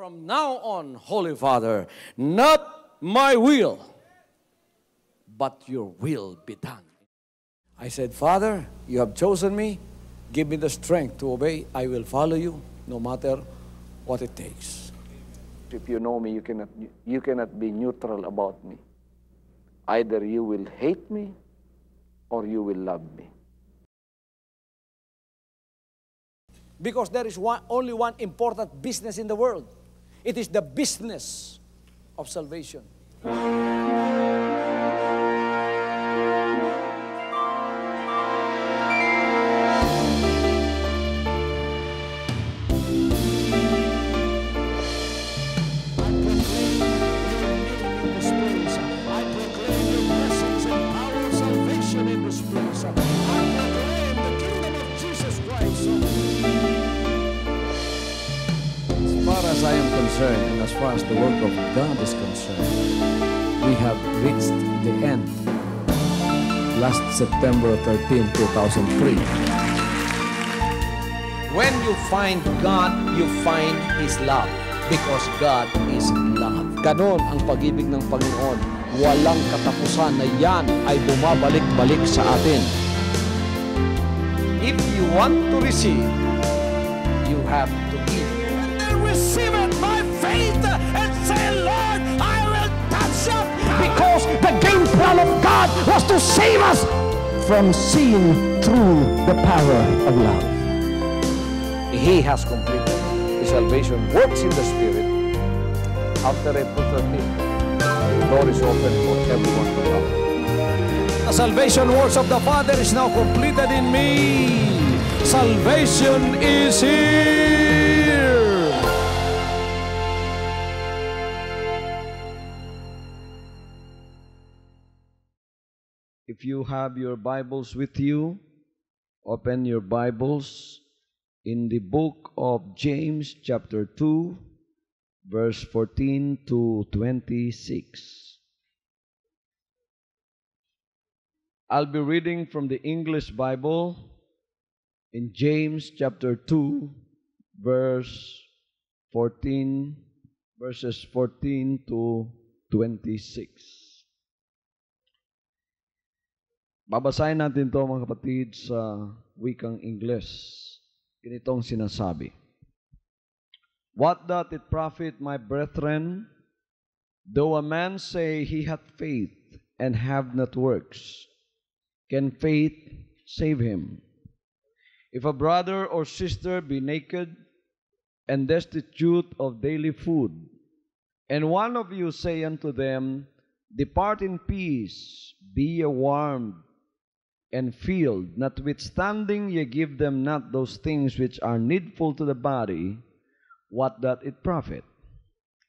From now on, Holy Father, not my will, but your will be done. I said, Father, you have chosen me. Give me the strength to obey. I will follow you no matter what it takes. If you know me, you cannot, you cannot be neutral about me. Either you will hate me or you will love me. Because there is one, only one important business in the world It is the business of salvation. September 13, 2003. When you find God, you find His love because God is love. Ganon ang pag-ibig ng Panginoon. Walang katapusan na yan ay bumabalik-balik sa atin. If you want to receive, you have to give. I receive it by faith and say, Lord, I will touch up. Because the game plan of God was to save us from seeing through the power of love. He has completed the salvation works in the Spirit. After April 13th, the door is open for everyone to come. The salvation works of the Father is now completed in me. Salvation is here. If you have your Bibles with you, open your Bibles in the book of James, chapter 2, verse 14 to 26. I'll be reading from the English Bible in James, chapter 2, verse 14, verses 14 to 26. Babasahin natin to mga kapatid sa wikang Ingles. Ganitong sinasabi. What doth it profit, my brethren, though a man say he hath faith and have not works? Can faith save him? If a brother or sister be naked and destitute of daily food, and one of you say unto them, Depart in peace, be ye warmed and field. Notwithstanding, ye give them not those things which are needful to the body, what doth it profit?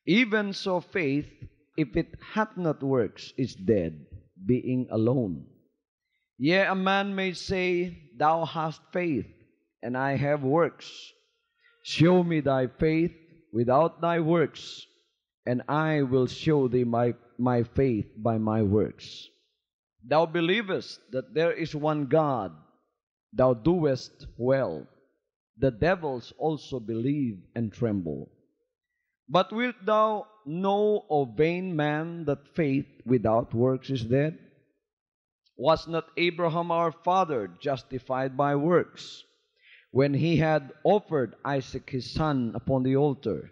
Even so, faith, if it hath not works, is dead, being alone. Yea, a man may say, Thou hast faith, and I have works. Show me thy faith without thy works, and I will show thee my, my faith by my works. Thou believest that there is one God, thou doest well. The devils also believe and tremble. But wilt thou know, O vain man, that faith without works is dead? Was not Abraham our father justified by works when he had offered Isaac his son upon the altar?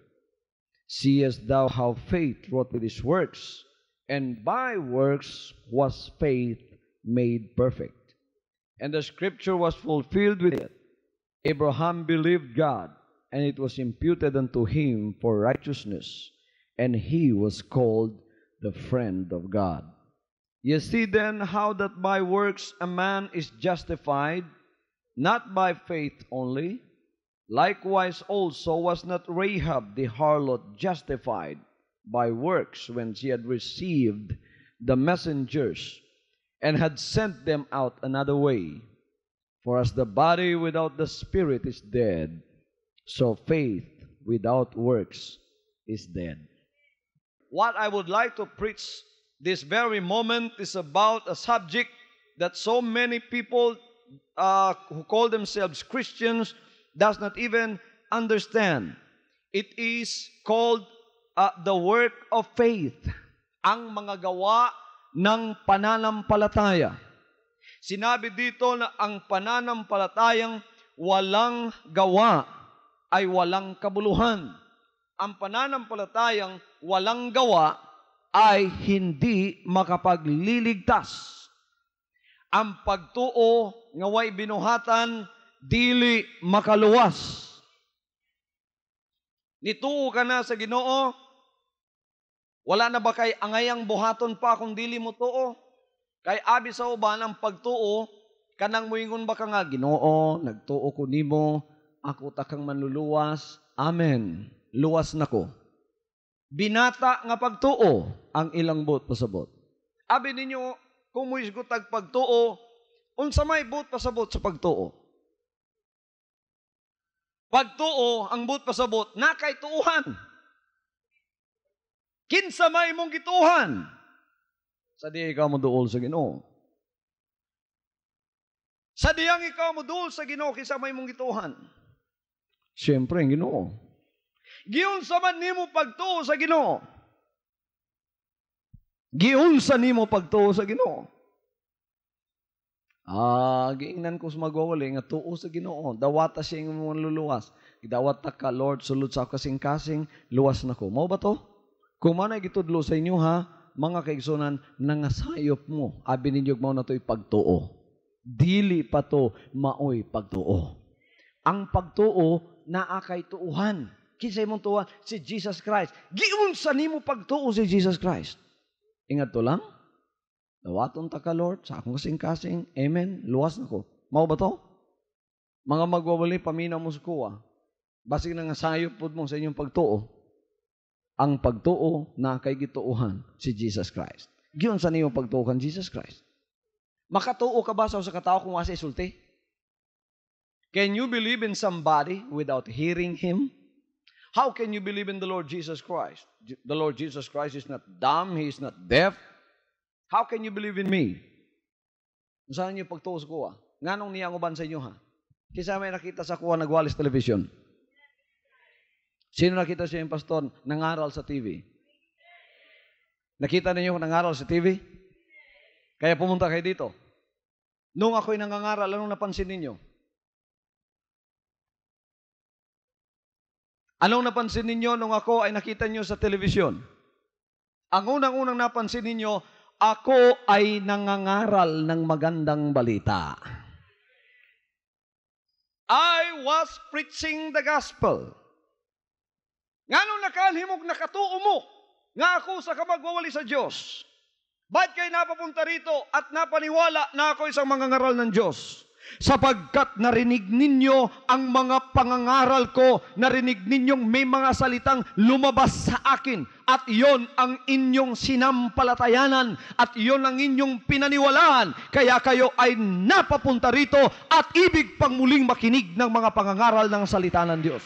Seest thou how faith wrought with his works? and by works was faith made perfect. And the scripture was fulfilled with it. Abraham believed God, and it was imputed unto him for righteousness, and he was called the friend of God. You see then how that by works a man is justified, not by faith only. Likewise also was not Rahab the harlot justified by works when she had received the messengers and had sent them out another way. For as the body without the spirit is dead, so faith without works is dead. What I would like to preach this very moment is about a subject that so many people uh, who call themselves Christians does not even understand. It is called uh, the work of faith, ang mga gawa ng pananampalataya. Sinabi dito na ang pananampalatayang walang gawa ay walang kabuluhan. Ang pananampalatayang walang gawa ay hindi makapagliligtas. Ang pagtuo way binuhatan dili makaluwas. Nituo ka na sa Ginoo, wala na ba kay angayang buhaton pa kung dili mo tuo? Kay abi sa uban ang pagtuo, kanang muingon ba ka nga, ginoo, nagtuo ko nimo, ako takang manluluwas, amen, luwas na ko. Binata nga pagtuo ang ilang buot pasabot. Abi ninyo, kung muisgot tag pagtuo, unsa may buot pasabot sa pagtuo. Pagtuo, ang buot pasabot, nakay tuuhan. Kinsa may imong gituhan? Sa di ikaw mo duol sa Ginoo. Sa diyang ikaw mo duol sa Ginoo kinsa may imong gituhan? syempre ang Ginoo. Giunsa man nimo pagtuo sa Ginoo. Giunsa nimo pagtuo sa Ginoo. Ah, giingnan ko sumagawali nga tuo sa Ginoo. Dawata siya ang mga luluwas. Gidawat ka Lord sulod sa kasing-kasing luwas na ko. Mao ba to? Kumana gitudlo sa inyo ha, mga kaigsunan, nangasayop mo. Abi ninyo mao na to'y pagtuo. Dili pa to maoy pagtuo. Ang pagtuo na akay tuuhan. Kinsay mong tuwa si Jesus Christ. Giunsa nimo pagtuo si Jesus Christ. Ingat to lang. Nawaton ta ka Lord sa akong kasing-kasing. Amen. Luwas nako. Mao ba to? Mga magwawali paminaw mo sa kuwa. Basig sayop pud mo sa inyong pagtuo ang pagtuo na kay gituuhan si Jesus Christ. Giyon sa niyo pagtuo kan Jesus Christ. Makatuo ka ba sa usa ka tawo kung wasa isulti? Can you believe in somebody without hearing him? How can you believe in the Lord Jesus Christ? The Lord Jesus Christ is not dumb, he is not deaf. How can you believe in me? Saan niyo pagtuo sa kuha? Nganong niya nguban sa inyo ha? Kisa may nakita sa kuha nagwalis television. Sino nakita siya yung pastor nangaral sa TV? Nakita ninyo kung nangaral sa TV? Kaya pumunta kayo dito. Nung ako'y nangangaral, anong napansin ninyo? Anong napansin ninyo nung ako ay nakita nyo sa television? Ang unang-unang napansin ninyo, ako ay nangangaral ng magandang balita. I was preaching the gospel. Ngano nakalhimog nakatuo mo nga ako sa kamagwawali sa Diyos? Ba't kayo napapunta rito at napaniwala na ako isang mangangaral ng Diyos? Sapagkat narinig ninyo ang mga pangangaral ko, narinig ninyong may mga salitang lumabas sa akin at iyon ang inyong sinampalatayanan at iyon ang inyong pinaniwalaan. Kaya kayo ay napapunta rito at ibig pang muling makinig ng mga pangangaral ng salita ng Diyos.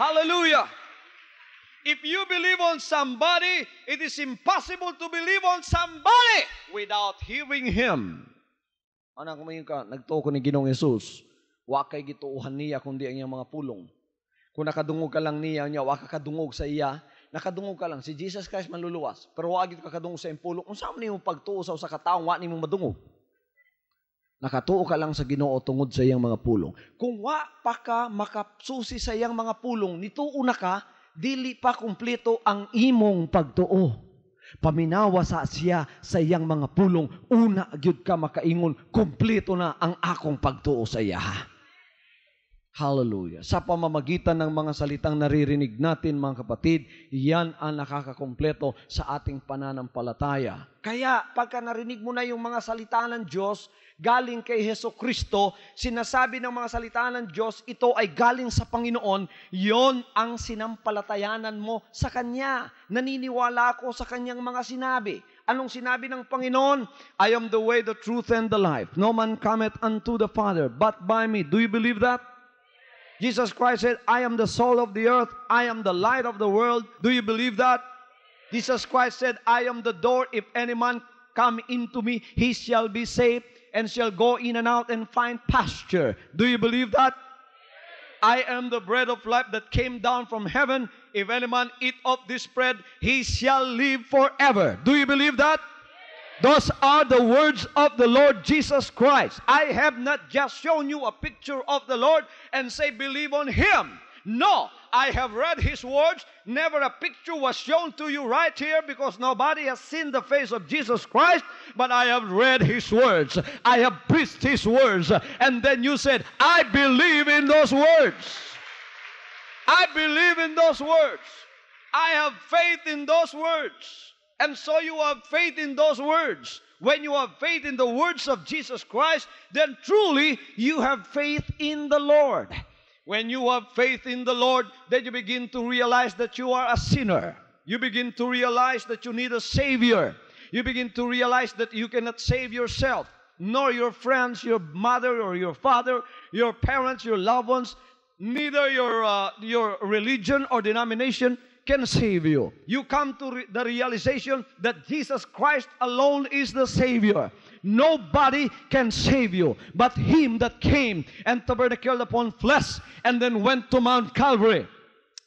Hallelujah. If you believe on somebody, it is impossible to believe on somebody without hearing Him. Anak mo ka, nagtuo ko ni Ginoong Yesus, wa kay gituuhan niya kundi ang iyang mga pulong. Kung nakadungog ka lang niya, niya wa kadungog sa iya, nakadungog ka lang. Si Jesus Christ manluluwas, pero wa gid kadungog sa impulong. pulong. Unsa man nimo pagtuo sa usa ka tawo wa nimo madungog? Nakatuo ka lang sa Ginoo tungod sa iyang mga pulong. Kung wa pa ka makapsusi sa iyang mga pulong, nituo na ka, dili pa kumpleto ang imong pagtuo. Paminawa sa siya sa iyang mga pulong, una gyud ka makaingon, kumpleto na ang akong pagtuo sa iya. Hallelujah. Sa pamamagitan ng mga salitang naririnig natin, mga kapatid, yan ang nakakakompleto sa ating pananampalataya. Kaya pagka narinig mo na yung mga salita ng Diyos, galing kay Heso Kristo, sinasabi ng mga salita ng Diyos, ito ay galing sa Panginoon, yon ang sinampalatayanan mo sa Kanya. Naniniwala ako sa Kanyang mga sinabi. Anong sinabi ng Panginoon? I am the way, the truth, and the life. No man cometh unto the Father, but by me. Do you believe that? Jesus Christ said, I am the soul of the earth. I am the light of the world. Do you believe that? Jesus Christ said, I am the door. If any man come into me, he shall be saved and shall go in and out and find pasture. Do you believe that? I am the bread of life that came down from heaven. If any man eat of this bread, he shall live forever. Do you believe that? Those are the words of the Lord Jesus Christ. I have not just shown you a picture of the Lord and say, believe on Him. No, I have read His words. Never a picture was shown to you right here because nobody has seen the face of Jesus Christ, but I have read His words. I have preached His words. And then you said, I believe in those words. I believe in those words. I have faith in those words. And so you have faith in those words. When you have faith in the words of Jesus Christ, then truly you have faith in the Lord. When you have faith in the Lord, then you begin to realize that you are a sinner. You begin to realize that you need a Savior. You begin to realize that you cannot save yourself, nor your friends, your mother or your father, your parents, your loved ones, neither your, uh, your religion or denomination can save you. You come to re- the realization that Jesus Christ alone is the Savior. Nobody can save you but Him that came and tabernacled upon flesh and then went to Mount Calvary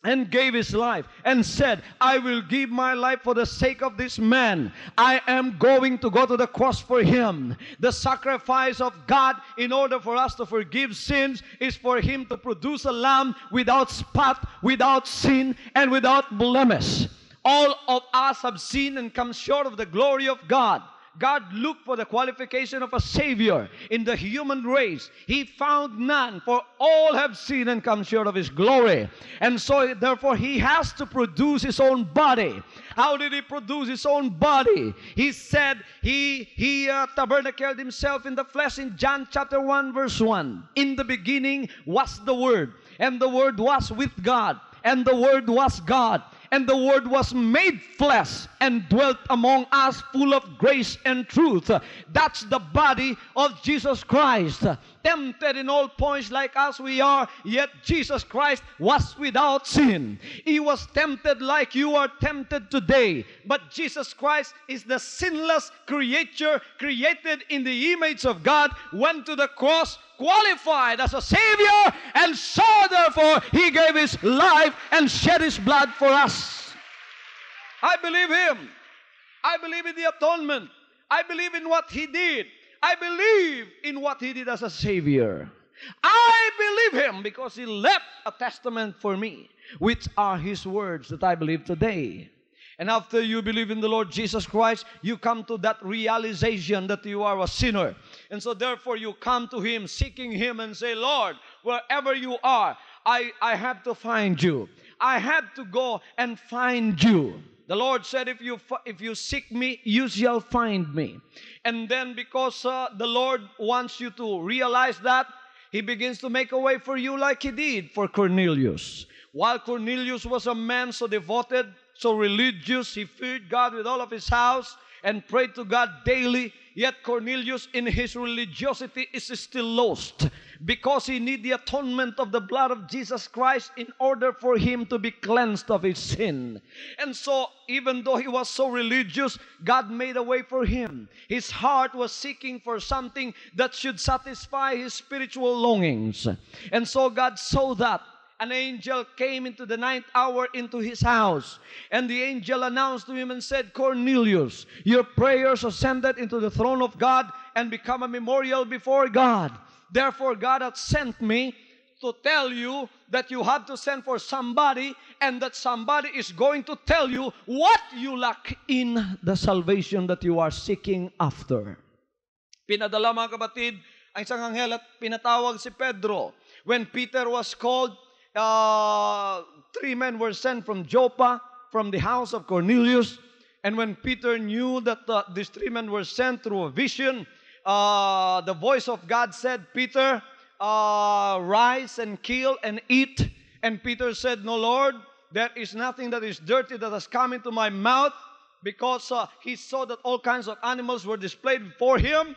and gave his life and said, I will give my life for the sake of this man. I am going to go to the cross for him. The sacrifice of God in order for us to forgive sins is for him to produce a lamb without spot, without sin, and without blemish. All of us have sinned and come short of the glory of God. God looked for the qualification of a Savior in the human race. He found none, for all have seen and come short of His glory. And so, therefore, He has to produce His own body. How did He produce His own body? He said He, he uh, tabernacled Himself in the flesh in John chapter 1, verse 1. In the beginning was the Word, and the Word was with God and the Word was God, And the Word was made flesh and dwelt among us, full of grace and truth. That's the body of Jesus Christ. tempted in all points like us we are, yet Jesus Christ was without sin. He was tempted like you are tempted today, but Jesus Christ is the sinless creature created in the image of God, went to the cross, qualified as a Savior, and so therefore He gave His life and shed His blood for us. I believe Him. I believe in the atonement. I believe in what He did. I believe in what he did as a savior. I believe him because he left a testament for me, which are his words that I believe today. And after you believe in the Lord Jesus Christ, you come to that realization that you are a sinner. And so, therefore, you come to him, seeking him, and say, Lord, wherever you are, I, I have to find you. I have to go and find you. The Lord said, if you, if you seek me, you shall find me. And then because uh, the Lord wants you to realize that, he begins to make a way for you like he did for Cornelius. While Cornelius was a man so devoted, so religious, he feared God with all of his house and prayed to God daily, yet Cornelius in his religiosity is still lost because he need the atonement of the blood of Jesus Christ in order for him to be cleansed of his sin. And so, even though he was so religious, God made a way for him. His heart was seeking for something that should satisfy his spiritual longings. And so, God saw that an angel came into the ninth hour into his house. And the angel announced to him and said, Cornelius, your prayers ascended into the throne of God and become a memorial before God. Therefore, God hath sent me to tell you that you have to send for somebody and that somebody is going to tell you what you lack in the salvation that you are seeking after. Pinadala mga kapatid ang isang anghel at pinatawag si Pedro. When Peter was called, uh, three men were sent from Joppa, from the house of Cornelius. And when Peter knew that uh, these three men were sent through a vision, uh, the voice of God said, Peter, uh, rise and kill and eat. And Peter said, No, Lord, there is nothing that is dirty that has come into my mouth because uh, he saw that all kinds of animals were displayed before him.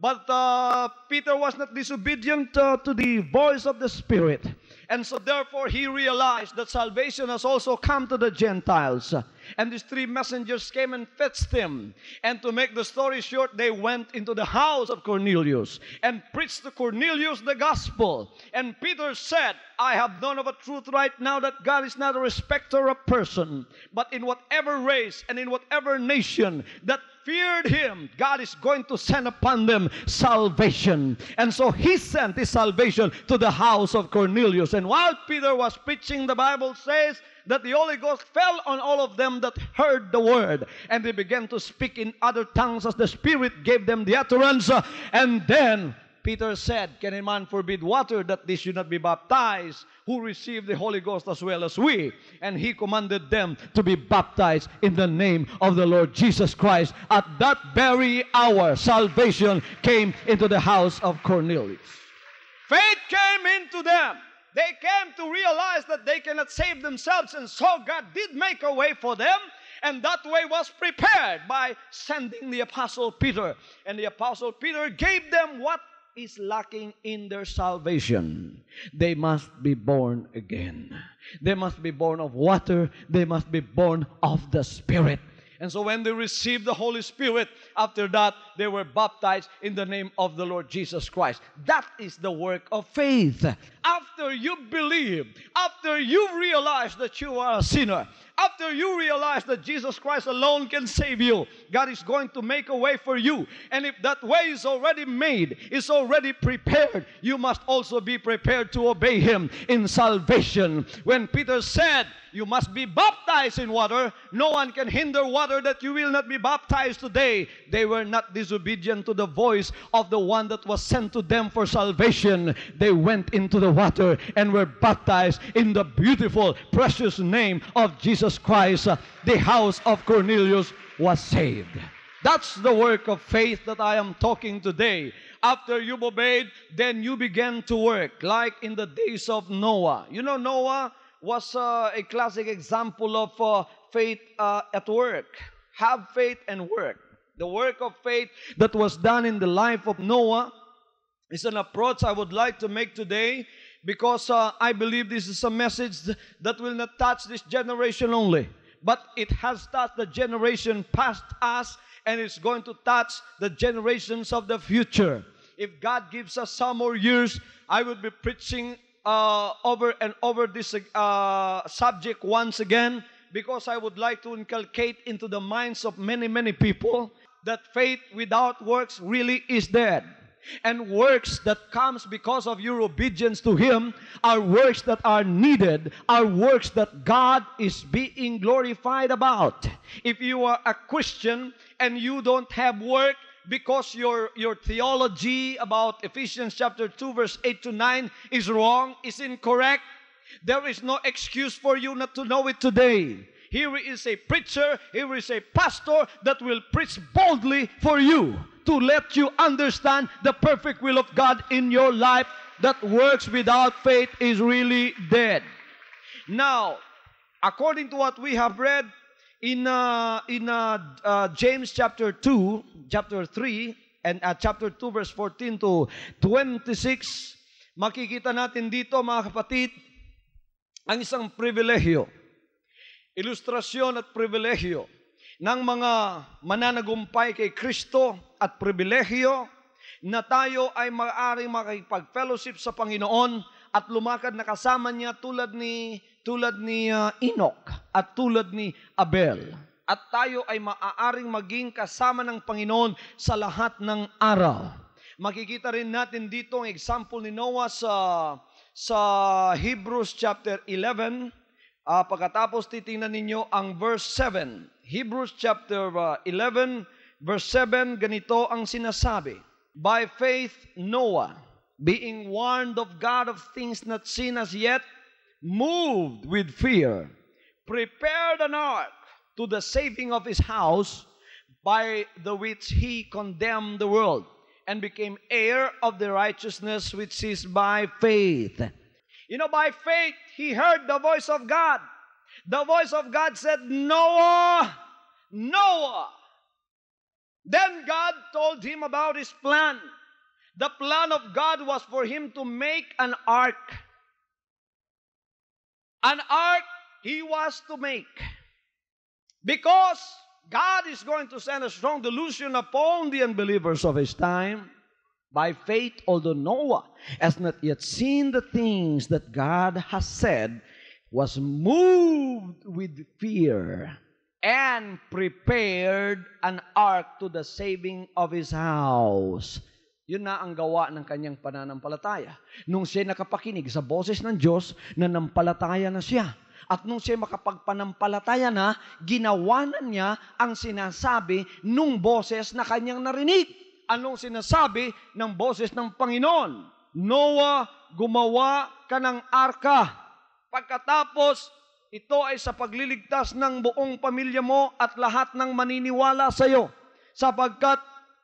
But uh, Peter was not disobedient uh, to the voice of the Spirit. And so, therefore, he realized that salvation has also come to the Gentiles. And these three messengers came and fetched him. And to make the story short, they went into the house of Cornelius and preached to Cornelius the gospel. And Peter said, I have known of a truth right now that God is not a respecter of person, but in whatever race and in whatever nation that feared him, God is going to send upon them salvation. And so he sent his salvation to the house of Cornelius. And while Peter was preaching, the Bible says that the Holy Ghost fell on all of them that heard the word. And they began to speak in other tongues as the Spirit gave them the utterance. And then Peter said, Can a man forbid water that they should not be baptized, who received the Holy Ghost as well as we? And he commanded them to be baptized in the name of the Lord Jesus Christ. At that very hour, salvation came into the house of Cornelius. Faith came into them. They came to realize that they cannot save themselves, and so God did make a way for them and that way was prepared by sending the apostle peter and the apostle peter gave them what is lacking in their salvation. They must be born again. They must be born of water. They must be born of the Spirit. And so when they received the Holy Spirit, after that, they were baptized in the name of the Lord Jesus Christ. That is the work of faith. After you believe, after you realize that you are a sinner, after you realize that Jesus Christ alone can save you, God is going to make a way for you. And if that way is already made, is already prepared, you must also be prepared to obey Him in salvation. When Peter said, You must be baptized in water, no one can hinder water that you will not be baptized today, they were not disobedient to the voice of the one that was sent to them for salvation. They went into the water and were baptized in the beautiful, precious name of Jesus Christ. The house of Cornelius was saved. That's the work of faith that I am talking today. After you've obeyed, then you began to work, like in the days of Noah. You know, Noah was uh, a classic example of uh, faith uh, at work. Have faith and work. The work of faith that was done in the life of Noah is an approach I would like to make today because uh, I believe this is a message that will not touch this generation only, but it has touched the generation past us and it's going to touch the generations of the future. If God gives us some more years, I will be preaching uh, over and over this uh, subject once again because I would like to inculcate into the minds of many, many people that faith without works really is dead. And works that comes because of your obedience to Him are works that are needed, are works that God is being glorified about. If you are a Christian and you don't have work, because your, your theology about Ephesians chapter 2, verse 8 to 9 is wrong, is incorrect, There is no excuse for you not to know it today. Here is a preacher, here is a pastor that will preach boldly for you to let you understand the perfect will of God in your life that works without faith is really dead. Now, according to what we have read in uh, in uh, uh, James chapter 2, chapter 3 and uh, chapter 2 verse 14 to 26, makikita natin dito mga kapatid, ang isang pribilehyo, ilustrasyon at pribilehyo ng mga mananagumpay kay Kristo at pribilehyo na tayo ay maaaring makipag-fellowship sa Panginoon at lumakad na kasama niya tulad ni tulad ni uh, Enoch at tulad ni Abel. At tayo ay maaaring maging kasama ng Panginoon sa lahat ng araw. Makikita rin natin dito ang example ni Noah sa uh, sa Hebrews chapter 11. Uh, ah, pagkatapos titingnan ninyo ang verse 7. Hebrews chapter uh, ah, 11 verse 7 ganito ang sinasabi. By faith Noah, being warned of God of things not seen as yet, moved with fear, prepared an ark to the saving of his house, by the which he condemned the world and became heir of the righteousness which is by faith. You know, by faith, he heard the voice of God. The voice of God said, Noah, Noah. Then God told him about his plan. The plan of God was for him to make an ark. An ark he was to make. Because God is going to send a strong delusion upon the unbelievers of his time. By faith, although Noah has not yet seen the things that God has said, was moved with fear and prepared an ark to the saving of his house. Yun na ang gawa ng kanyang pananampalataya. Nung siya nakapakinig sa boses ng Diyos, na nampalataya na siya at nung siya makapagpanampalataya na, ginawanan niya ang sinasabi nung boses na kanyang narinig. Anong sinasabi ng boses ng Panginoon? Noah, gumawa ka ng arka. Pagkatapos, ito ay sa pagliligtas ng buong pamilya mo at lahat ng maniniwala sa iyo. Sapagkat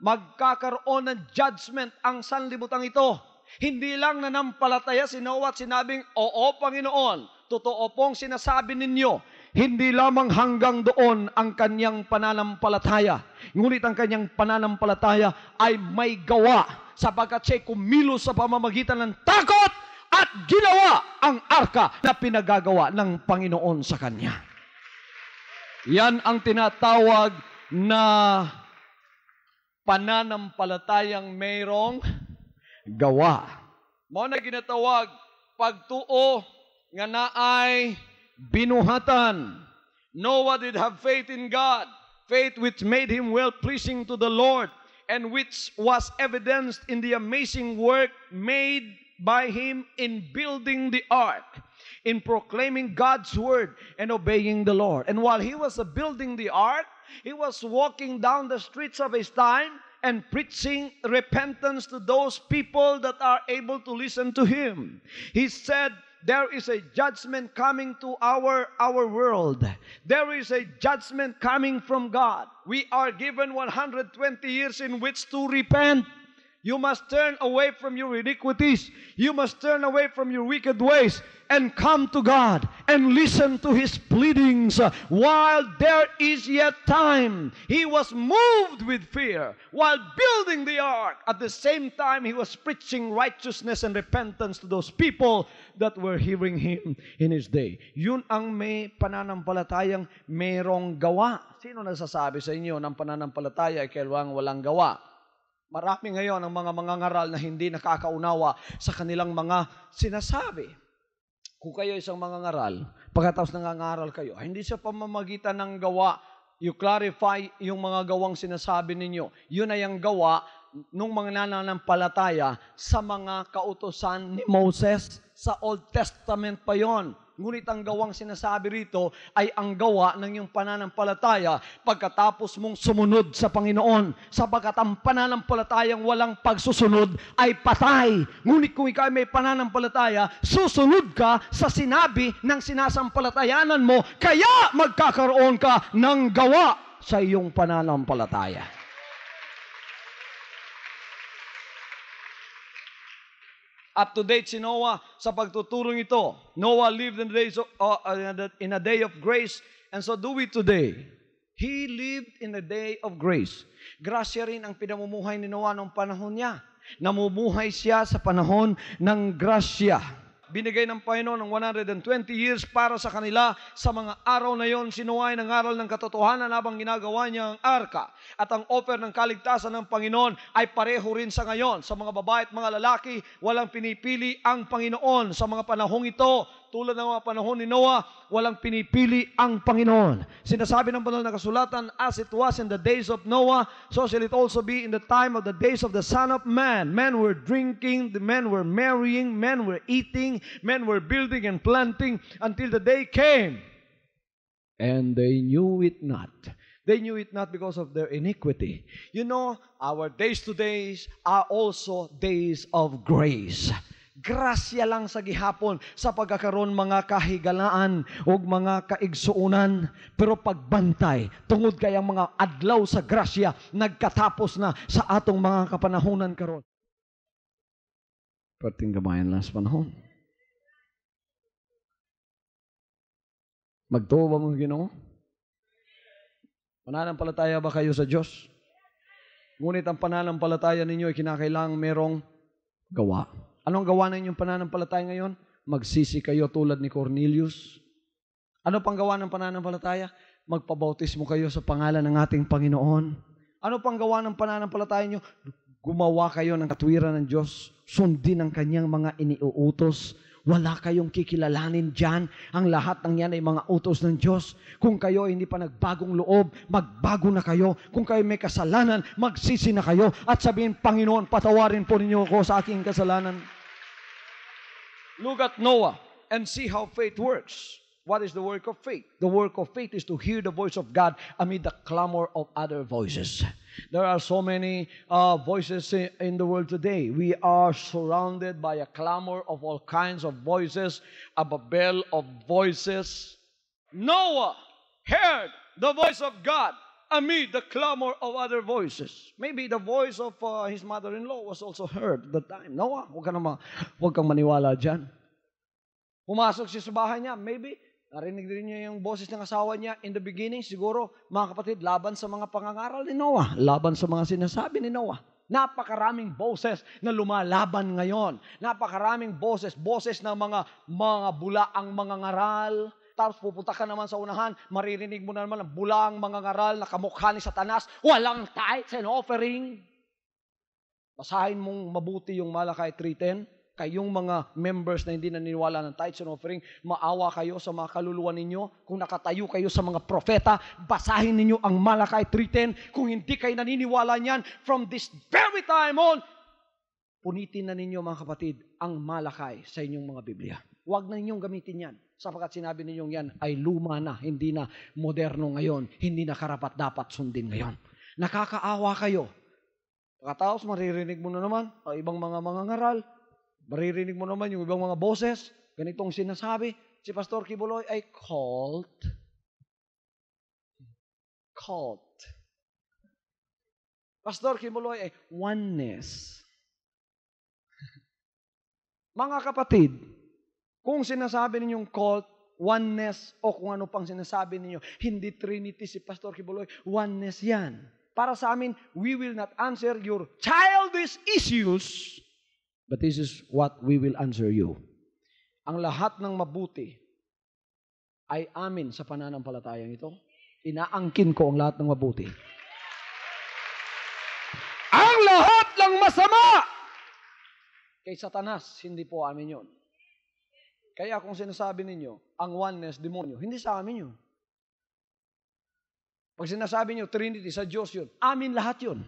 magkakaroon ng judgment ang sanlibutan ito. Hindi lang nanampalataya si Noah at sinabing, Oo, Panginoon, Totoo pong sinasabi ninyo, hindi lamang hanggang doon ang kanyang pananampalataya. Ngunit ang kanyang pananampalataya ay may gawa sapagkat siya'y kumilos sa pamamagitan ng takot at ginawa ang arka na pinagagawa ng Panginoon sa kanya. Yan ang tinatawag na pananampalatayang mayroong gawa. Mao na ginatawag pagtuo nga naay binuhatan. Noah did have faith in God, faith which made him well pleasing to the Lord, and which was evidenced in the amazing work made by him in building the ark, in proclaiming God's word, and obeying the Lord. And while he was building the ark, he was walking down the streets of his time and preaching repentance to those people that are able to listen to him. He said, there is a judgment coming to our our world. There is a judgment coming from God. We are given 120 years in which to repent. You must turn away from your iniquities. You must turn away from your wicked ways and come to God and listen to his pleadings while there is yet time. He was moved with fear while building the ark. At the same time, he was preaching righteousness and repentance to those people that were hearing him in his day. Yun ang may pananampalatayang merong gawa. Sino nasasabi sa inyo ng pananampalataya ay kailangang walang gawa? Marami ngayon ang mga mangangaral na hindi nakakaunawa sa kanilang mga sinasabi. Kung kayo isang mangangaral, pagkatapos nangangaral kayo, hindi sa pamamagitan ng gawa, you clarify yung mga gawang sinasabi ninyo. Yun ay ang gawa nung mga nananampalataya sa mga kautosan ni Moses sa Old Testament pa yon. Ngunit ang gawang sinasabi rito ay ang gawa ng iyong pananampalataya pagkatapos mong sumunod sa Panginoon. Sabagat ang pananampalatayang walang pagsusunod ay patay. Ngunit kung ikaw may pananampalataya, susunod ka sa sinabi ng sinasampalatayanan mo, kaya magkakaroon ka ng gawa sa iyong pananampalataya. Up to date si Noah sa pagtutulong ito. Noah lived in, the days of, uh, uh, in a day of grace and so do we today. He lived in a day of grace. Grasya rin ang pinamumuhay ni Noah noong panahon niya. Namumuhay siya sa panahon ng grasya binigay ng Panginoon ng 120 years para sa kanila. Sa mga araw na yon, sinuway ng aral ng katotohanan habang ginagawa niya ang arka. At ang offer ng kaligtasan ng Panginoon ay pareho rin sa ngayon. Sa mga babae at mga lalaki, walang pinipili ang Panginoon. Sa mga panahong ito, tulad ng mga panahon ni Noah, walang pinipili ang Panginoon. Sinasabi ng banal na kasulatan, as it was in the days of Noah, so shall it also be in the time of the days of the Son of Man. Men were drinking, the men were marrying, men were eating, men were building and planting until the day came. And they knew it not. They knew it not because of their iniquity. You know, our days today are also days of grace. Grasya lang sa gihapon sa pagkakaroon mga kahigalaan o mga kaigsuunan. Pero pagbantay, tungod kay ang mga adlaw sa grasya, nagkatapos na sa atong mga kapanahonan karon. Parting gamayan last panahon. Magtuo ba mo ginoo? Pananampalataya ba kayo sa Diyos? Ngunit ang pananampalataya ninyo ay kinakailangang merong gawa. Anong gawa ng inyong pananampalataya ngayon? Magsisi kayo tulad ni Cornelius. Ano pang gawa ng pananampalataya? Magpabautismo kayo sa pangalan ng ating Panginoon. Ano pang gawa ng pananampalataya nyo? Gumawa kayo ng katwiran ng Diyos. Sundin ang kanyang mga iniuutos wala kayong kikilalanin dyan. Ang lahat ng yan ay mga utos ng Diyos. Kung kayo hindi pa nagbagong loob, magbago na kayo. Kung kayo may kasalanan, magsisi na kayo. At sabihin, Panginoon, patawarin po ninyo ako sa aking kasalanan. Look at Noah and see how faith works. What is the work of faith? The work of faith is to hear the voice of God amid the clamor of other voices. There are so many uh, voices in the world today. We are surrounded by a clamor of all kinds of voices, a babel of voices. Noah heard the voice of God amid the clamor of other voices. Maybe the voice of uh, his mother-in-law was also heard at the time. Noah, huwag ka, na kang maniwala dyan. Pumasok siya sa bahay niya. Maybe Narinig din niya yung boses ng asawa niya. In the beginning, siguro, mga kapatid, laban sa mga pangangaral ni Noah. Laban sa mga sinasabi ni Noah. Napakaraming boses na lumalaban ngayon. Napakaraming boses, boses ng mga mga bula ang mga ngaral. Tapos pupunta ka naman sa unahan, maririnig mo naman ang bula ang mga ngaral na kamukha ni Satanas. Walang tithes and offering. Basahin mong mabuti yung Malakay 3.10 kayong mga members na hindi naniniwala ng tithes and offering, maawa kayo sa mga kaluluwa ninyo. Kung nakatayo kayo sa mga propeta, basahin ninyo ang Malakay 3.10. Kung hindi kayo naniniwala niyan, from this very time on, punitin na ninyo mga kapatid ang Malakay sa inyong mga Biblia. Huwag na ninyong gamitin yan sapagkat sinabi ninyong yan ay luma na, hindi na moderno ngayon, hindi na karapat dapat sundin ngayon. Nakakaawa kayo. Pagkatapos maririnig mo na naman ang ibang mga mga ngaral, Maririnig mo naman yung ibang mga boses, ganitong sinasabi, si Pastor Kibuloy ay cult. Cult. Pastor Kibuloy ay oneness. mga kapatid, kung sinasabi ninyong cult, oneness, o kung ano pang sinasabi ninyo, hindi Trinity si Pastor Kibuloy, oneness yan. Para sa amin, we will not answer your childish issues But this is what we will answer you. Ang lahat ng mabuti ay amin sa pananampalatayang ito. Inaangkin ko ang lahat ng mabuti. Ang lahat ng masama kay Satanas, hindi po amin yon. Kaya kung sinasabi ninyo, ang oneness, demonyo, hindi sa amin yun. Pag sinasabi nyo, Trinity, sa Diyos yun, amin lahat yun.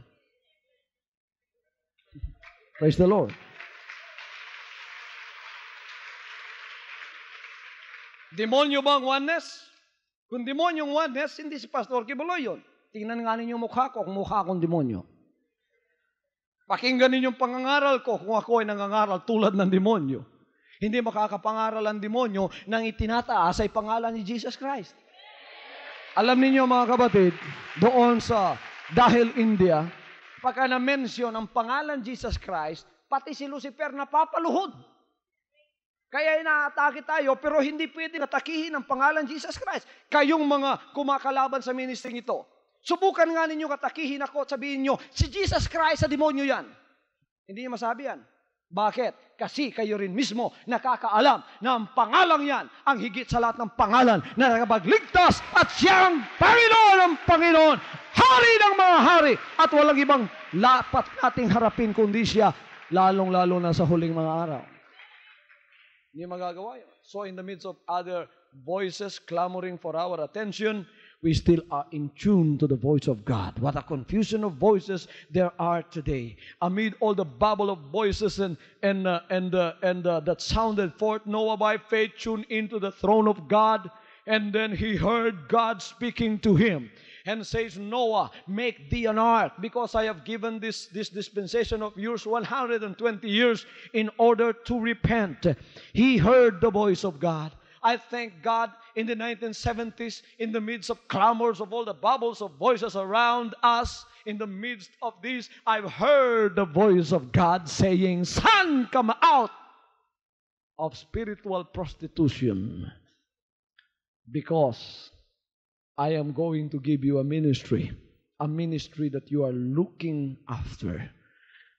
Praise the Lord. Demonyo ba ang oneness? Kung demonyo ang oneness, hindi si Pastor Kibuloy yun. Tingnan nga ninyo mukha ko kung mukha akong demonyo. Pakinggan ninyong pangangaral ko kung ako ay nangangaral tulad ng demonyo. Hindi makakapangaral ang demonyo nang itinataas ay pangalan ni Jesus Christ. Alam ninyo mga kabatid, doon sa Dahil India, pagka na-mention ang pangalan Jesus Christ, pati si Lucifer napapaluhod. Kaya inaatake tayo, pero hindi pwede natakihin ang pangalan Jesus Christ. Kayong mga kumakalaban sa ministry nito. Subukan nga ninyo katakihin ako at sabihin nyo, si Jesus Christ sa demonyo yan. Hindi niya masabi yan. Bakit? Kasi kayo rin mismo nakakaalam na ang pangalang yan ang higit sa lahat ng pangalan na nakapagligtas at siya ang Panginoon ang Panginoon, hari ng mga hari at walang ibang lapat nating harapin kundi siya lalong-lalo na sa huling mga araw. Hindi magagawa yun. So in the midst of other voices clamoring for our attention, we still are in tune to the voice of God. What a confusion of voices there are today. Amid all the babble of voices and, and, uh, and, uh, and uh, that sounded forth, Noah by faith tuned into the throne of God, and then he heard God speaking to him and says, Noah, make thee an ark because I have given this, this dispensation of yours 120 years in order to repent. He heard the voice of God. I thank God in the 1970s, in the midst of clamors of all the bubbles of voices around us, in the midst of this, I've heard the voice of God saying, Son, come out of spiritual prostitution because I am going to give you a ministry, a ministry that you are looking after,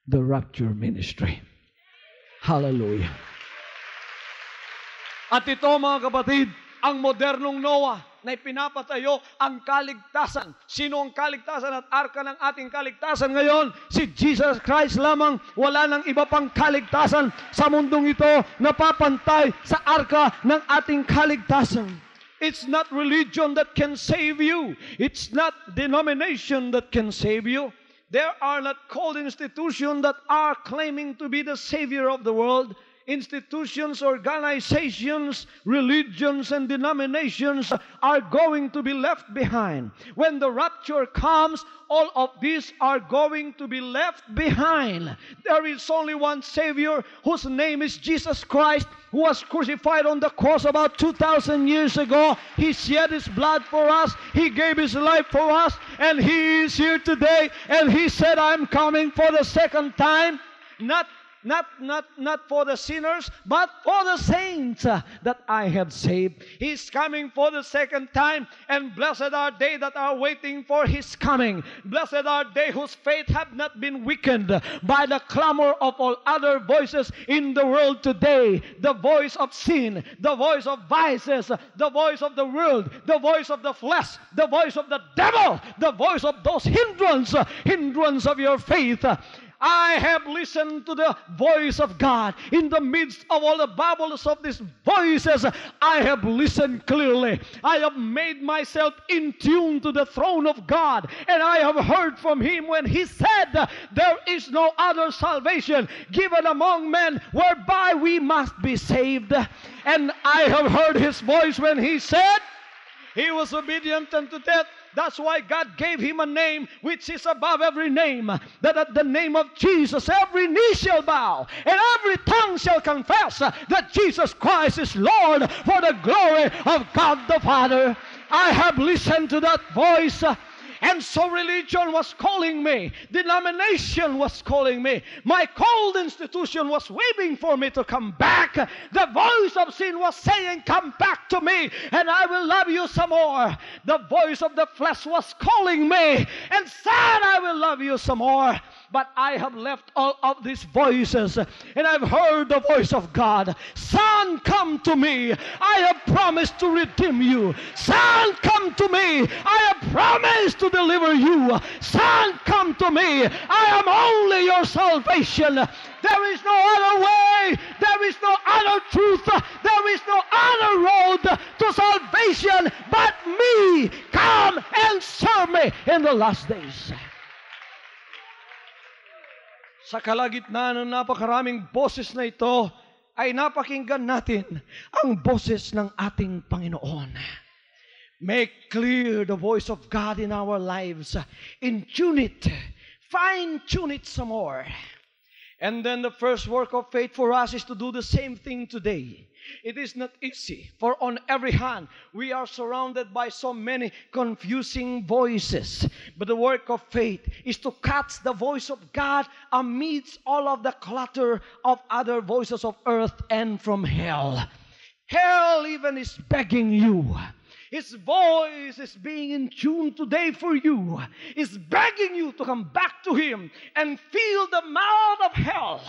the rapture ministry. Hallelujah. At ito mga kapatid, ang modernong Noah na ipinapatayo ang kaligtasan. Sino ang kaligtasan at arka ng ating kaligtasan ngayon? Si Jesus Christ lamang. Wala nang iba pang kaligtasan sa mundong ito na papantay sa arka ng ating kaligtasan. It's not religion that can save you. It's not denomination that can save you. There are not called institutions that are claiming to be the savior of the world institutions, organizations, religions, and denominations are going to be left behind. When the rapture comes, all of these are going to be left behind. There is only one Savior whose name is Jesus Christ, who was crucified on the cross about 2,000 years ago. He shed his blood for us, He gave His life for us, and He is here today. And He said, I'm coming for the second time, not not, not, not for the sinners, but for the saints uh, that I have saved. He's coming for the second time, and blessed are they that are waiting for his coming. Blessed are they whose faith have not been weakened by the clamor of all other voices in the world today the voice of sin, the voice of vices, the voice of the world, the voice of the flesh, the voice of the devil, the voice of those hindrance, hindrance of your faith. I have listened to the voice of God. In the midst of all the babbles of these voices, I have listened clearly. I have made myself in tune to the throne of God, and I have heard from Him when He said, There is no other salvation given among men whereby we must be saved. And I have heard His voice when He said, He was obedient unto death that's why God gave him a name which is above every name. That at the name of Jesus, every knee shall bow and every tongue shall confess that Jesus Christ is Lord for the glory of God the Father. I have listened to that voice. And so religion was calling me, denomination was calling me, my cold institution was waving for me to come back. The voice of sin was saying, Come back to me, and I will love you some more. The voice of the flesh was calling me and said, I will love you some more but I have left all of these voices and I've heard the voice of God. Son, come to me. I have promised to redeem you. Son, come to me. I have promised to deliver you. Son, come to me. I am only your salvation. There is no other way. There is no other truth. There is no other road to salvation but me. Come and serve me in the last days. Sa kalagitnaan ng napakaraming boses na ito, ay napakinggan natin ang boses ng ating Panginoon. Make clear the voice of God in our lives. In tune it. Fine tune it some more. And then the first work of faith for us is to do the same thing today. It is not easy, for on every hand we are surrounded by so many confusing voices. But the work of faith is to catch the voice of God amidst all of the clutter of other voices of earth and from hell. Hell even is begging you his voice is being in tune today for you, is begging you to come back to Him and feel the mouth of hell.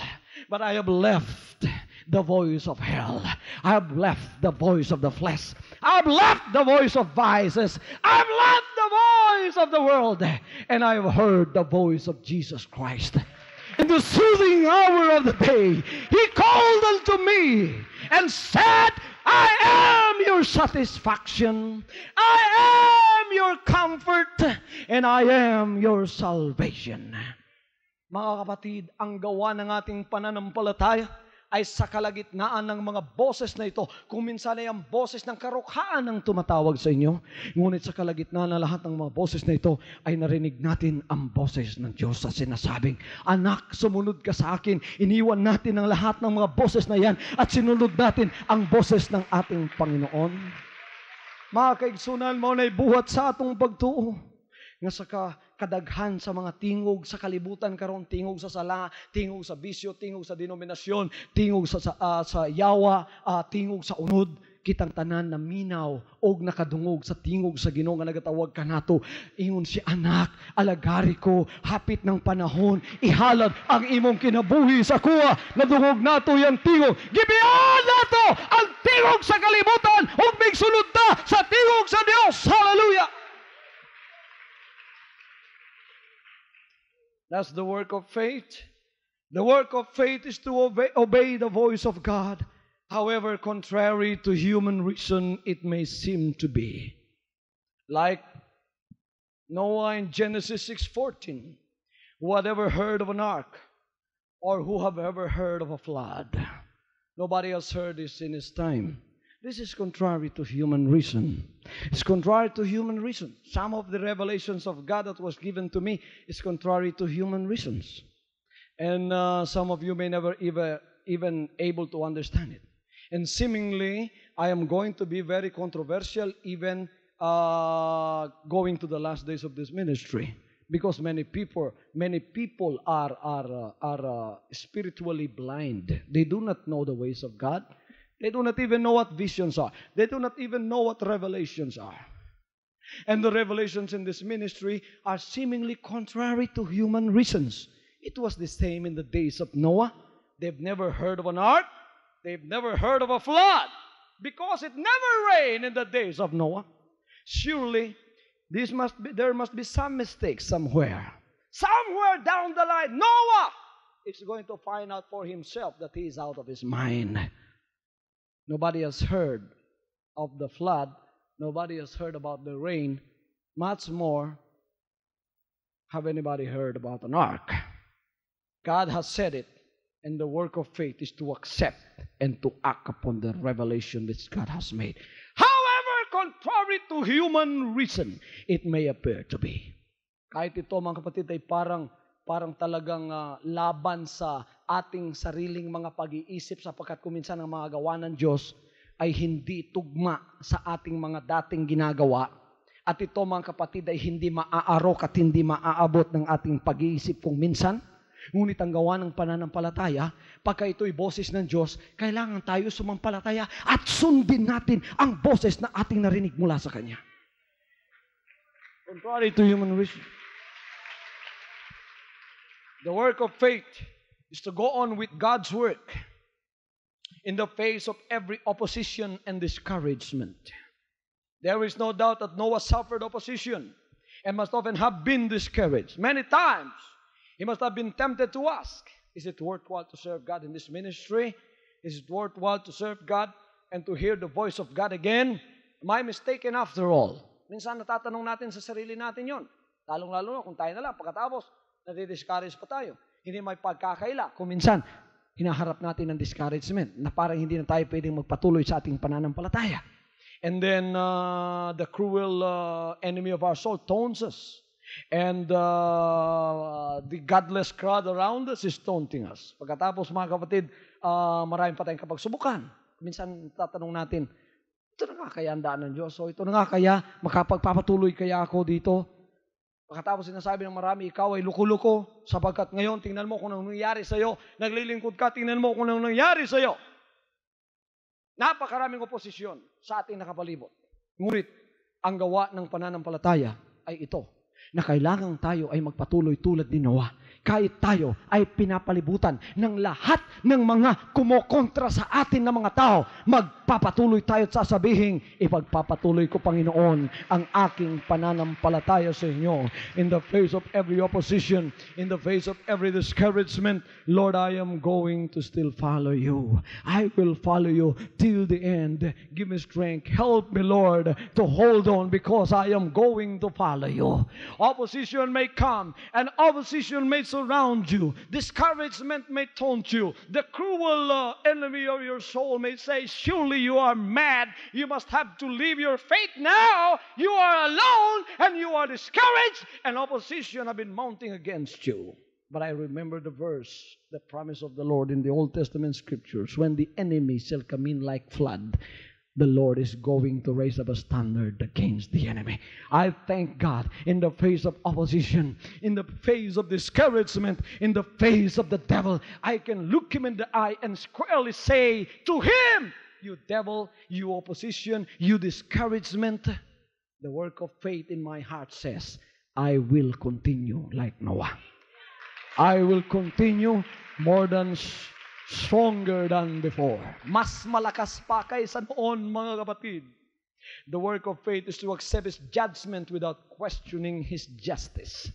But I have left the voice of hell. I have left the voice of the flesh. I have left the voice of vices. I have left the voice of the world. And I have heard the voice of Jesus Christ. In the soothing hour of the day, He called unto me and said, I am your satisfaction. I am your comfort. And I am your salvation. Mga kapatid, ang gawa ng ating pananampalataya, ay sa kalagitnaan ng mga boses na ito. Kung minsan ay ang boses ng karukhaan ang tumatawag sa inyo, ngunit sa kalagitnaan ng lahat ng mga boses na ito, ay narinig natin ang boses ng Diyos sa sinasabing, Anak, sumunod ka sa akin. Iniwan natin ang lahat ng mga boses na yan at sinunod natin ang boses ng ating Panginoon. Mga kaigsunan mo na ibuhat sa atong pagtuo nga sa kadaghan sa mga tingog sa kalibutan karon tingog sa sala tingog sa bisyo tingog sa denominasyon tingog sa sa, uh, sa yawa uh, tingog sa unod kitang tanan na minaw og nakadungog sa tingog sa Ginoo nga nagatawag kanato ingon si anak alagari ko hapit ng panahon ihalad ang imong kinabuhi sa kuha nadungog nato yang tingog gibian nato ang tingog sa kalibutan ug migsulod ta sa tingog sa Dios hallelujah That's the work of faith. The work of faith is to obey, obey the voice of God, however contrary to human reason it may seem to be. Like Noah in Genesis 6:14, who had ever heard of an ark, or who have ever heard of a flood? Nobody has heard this in his time. This is contrary to human reason. It's contrary to human reason. Some of the revelations of God that was given to me is contrary to human reasons. And uh, some of you may never even, even able to understand it. And seemingly, I am going to be very controversial even uh, going to the last days of this ministry because many people many people are are uh, are uh, spiritually blind they do not know the ways of god they do not even know what visions are. They do not even know what revelations are. And the revelations in this ministry are seemingly contrary to human reasons. It was the same in the days of Noah. They've never heard of an ark, they've never heard of a flood because it never rained in the days of Noah. Surely this must be, there must be some mistake somewhere. Somewhere down the line, Noah is going to find out for himself that he is out of his mind. Nobody has heard of the flood. Nobody has heard about the rain. Much more have anybody heard about an ark. God has said it, and the work of faith is to accept and to act upon the revelation which God has made. However, contrary to human reason, it may appear to be. Kahit ito, mga kapatid, ay parang, parang talagang uh, laban sa ating sariling mga pag-iisip sapagkat kuminsan ang mga gawa ng Diyos ay hindi tugma sa ating mga dating ginagawa. At ito mga kapatid ay hindi maaarok at hindi maaabot ng ating pag-iisip kung minsan. Ngunit ang gawa ng pananampalataya, pagka ito'y boses ng Diyos, kailangan tayo sumampalataya at sundin natin ang boses na ating narinig mula sa Kanya. Contrary to human wish, The work of faith is to go on with God's work in the face of every opposition and discouragement. There is no doubt that Noah suffered opposition and must often have been discouraged. Many times, he must have been tempted to ask, Is it worthwhile to serve God in this ministry? Is it worthwhile to serve God and to hear the voice of God again? Am I mistaken after all? Minsan natatanong natin sa sarili natin yon. Lalong-lalo na kung tayo na lang, pagkatapos, nadi-discourage pa tayo. Hindi may pagkakaila. Kung minsan, hinaharap natin ang discouragement na parang hindi na tayo pwedeng magpatuloy sa ating pananampalataya. And then, uh, the cruel uh, enemy of our soul taunts us. And uh, the godless crowd around us is taunting us. Pagkatapos, mga kapatid, uh, marami pa tayong kapagsubukan. Minsan, tatanong natin, ito na nga kaya ang daan ng Diyos. So, ito na nga kaya, makapagpapatuloy kaya ako dito Pagkatapos sinasabi ng marami, ikaw ay luko-luko sapagkat ngayon tingnan mo kung anong nangyari sa iyo. Naglilingkod ka, tingnan mo kung anong nangyari sa iyo. Napakaraming oposisyon sa ating nakapalibot. Ngunit, ang gawa ng pananampalataya ay ito, na kailangan tayo ay magpatuloy tulad ni Noah kahit tayo ay pinapalibutan ng lahat ng mga kumokontra sa atin na mga tao, magpapatuloy tayo at sasabihin, ipagpapatuloy ko, Panginoon, ang aking pananampalataya sa inyo. In the face of every opposition, in the face of every discouragement, Lord, I am going to still follow you. I will follow you till the end. Give me strength. Help me, Lord, to hold on because I am going to follow you. Opposition may come and opposition may surround you. Discouragement may taunt you. The cruel uh, enemy of your soul may say, Surely you are mad. You must have to leave your faith now. You are alone and you are discouraged, and opposition have been mounting against you. But I remember the verse, the promise of the Lord in the Old Testament scriptures when the enemy shall come in like flood, the Lord is going to raise up a standard against the enemy. I thank God in the face of opposition, in the face of discouragement, in the face of the devil, I can look him in the eye and squarely say to him, You devil, you opposition, you discouragement. The work of faith in my heart says, I will continue like Noah. I will continue more than stronger than before. Mas malakas pa kaysa noon, mga kapatid. The work of faith is to accept His judgment without questioning His justice.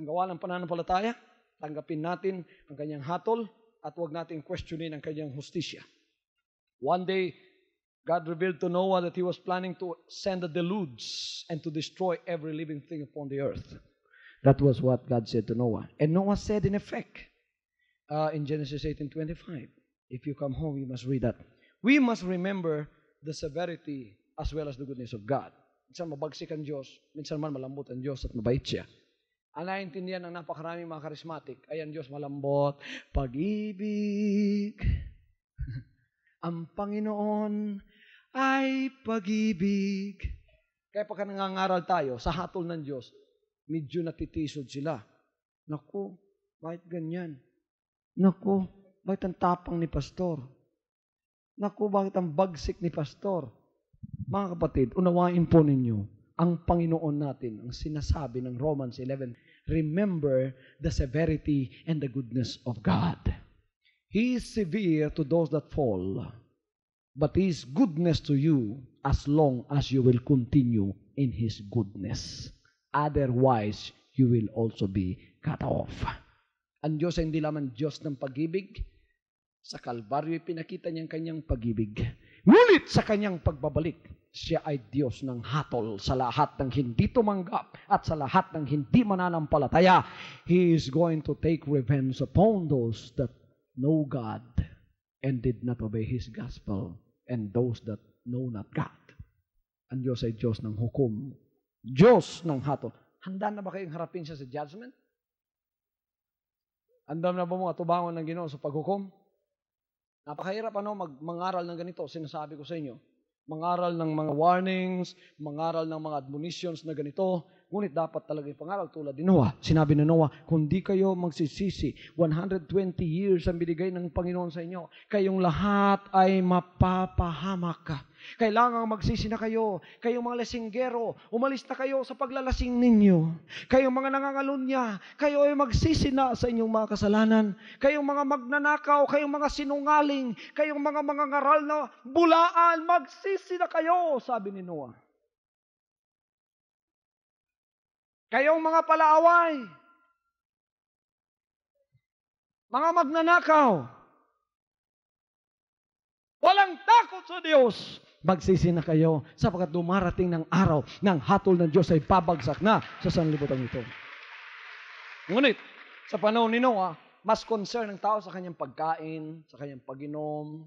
Ang gawa ng pananampalataya, tanggapin natin ang kanyang hatol at huwag natin questionin ang kanyang hustisya. One day, God revealed to Noah that he was planning to send the deluge and to destroy every living thing upon the earth. That was what God said to Noah. And Noah said, in effect, uh, in Genesis 18:25. If you come home, you must read that. We must remember the severity as well as the goodness of God. Minsan mabagsik ang Diyos, minsan man malambot ang Diyos at mabait siya. Ang naiintindihan ng napakaraming mga charismatic, ayan Diyos malambot, pag-ibig. ang Panginoon ay pag-ibig. Kaya pagka nangangaral tayo, sa hatol ng Diyos, medyo natitisod sila. Naku, bakit ganyan? Naku, bakit ang tapang ni pastor? Naku, bakit ang bagsik ni pastor? Mga kapatid, unawain po ninyo ang Panginoon natin, ang sinasabi ng Romans 11, remember the severity and the goodness of God. He is severe to those that fall, but His goodness to you as long as you will continue in His goodness. Otherwise, you will also be cut off. Ang Diyos ay hindi lamang Diyos ng pag-ibig. Sa Kalbaryo ay pinakita niya ang kanyang pag-ibig. Ngunit sa kanyang pagbabalik, siya ay Diyos ng hatol sa lahat ng hindi tumanggap at sa lahat ng hindi mananampalataya. He is going to take revenge upon those that know God and did not obey His gospel and those that know not God. Ang Diyos ay Diyos ng hukom. Diyos ng hatol. Handa na ba kayong harapin siya sa judgment? Andam na ba mga tubangon ng Ginoo sa paghukom? Napakahirap ano mag mangaral ng ganito, sinasabi ko sa inyo. Mangaral ng mga warnings, mangaral ng mga admonitions na ganito, Ngunit dapat talaga ipangaral tulad ni Noah. Sinabi ni Noah, kung di kayo magsisisi, 120 years ang binigay ng Panginoon sa inyo, kayong lahat ay mapapahamak. Kailangan magsisi na kayo. Kayong mga lasinggero, umalis na kayo sa paglalasing ninyo. Kayong mga nangangalunya, kayo ay magsisi na sa inyong mga kasalanan. Kayong mga magnanakaw, kayong mga sinungaling, kayong mga mga ngaral na bulaan, magsisi na kayo, sabi ni Noah. Kayong mga palaaway, mga magnanakaw, walang takot sa Diyos, magsisi na kayo sapagkat dumarating ng araw ng hatol ng Diyos ay pabagsak na sa sanlibutan ito. Ngunit, sa panahon ni Noah, mas concern ng tao sa kanyang pagkain, sa kanyang paginom,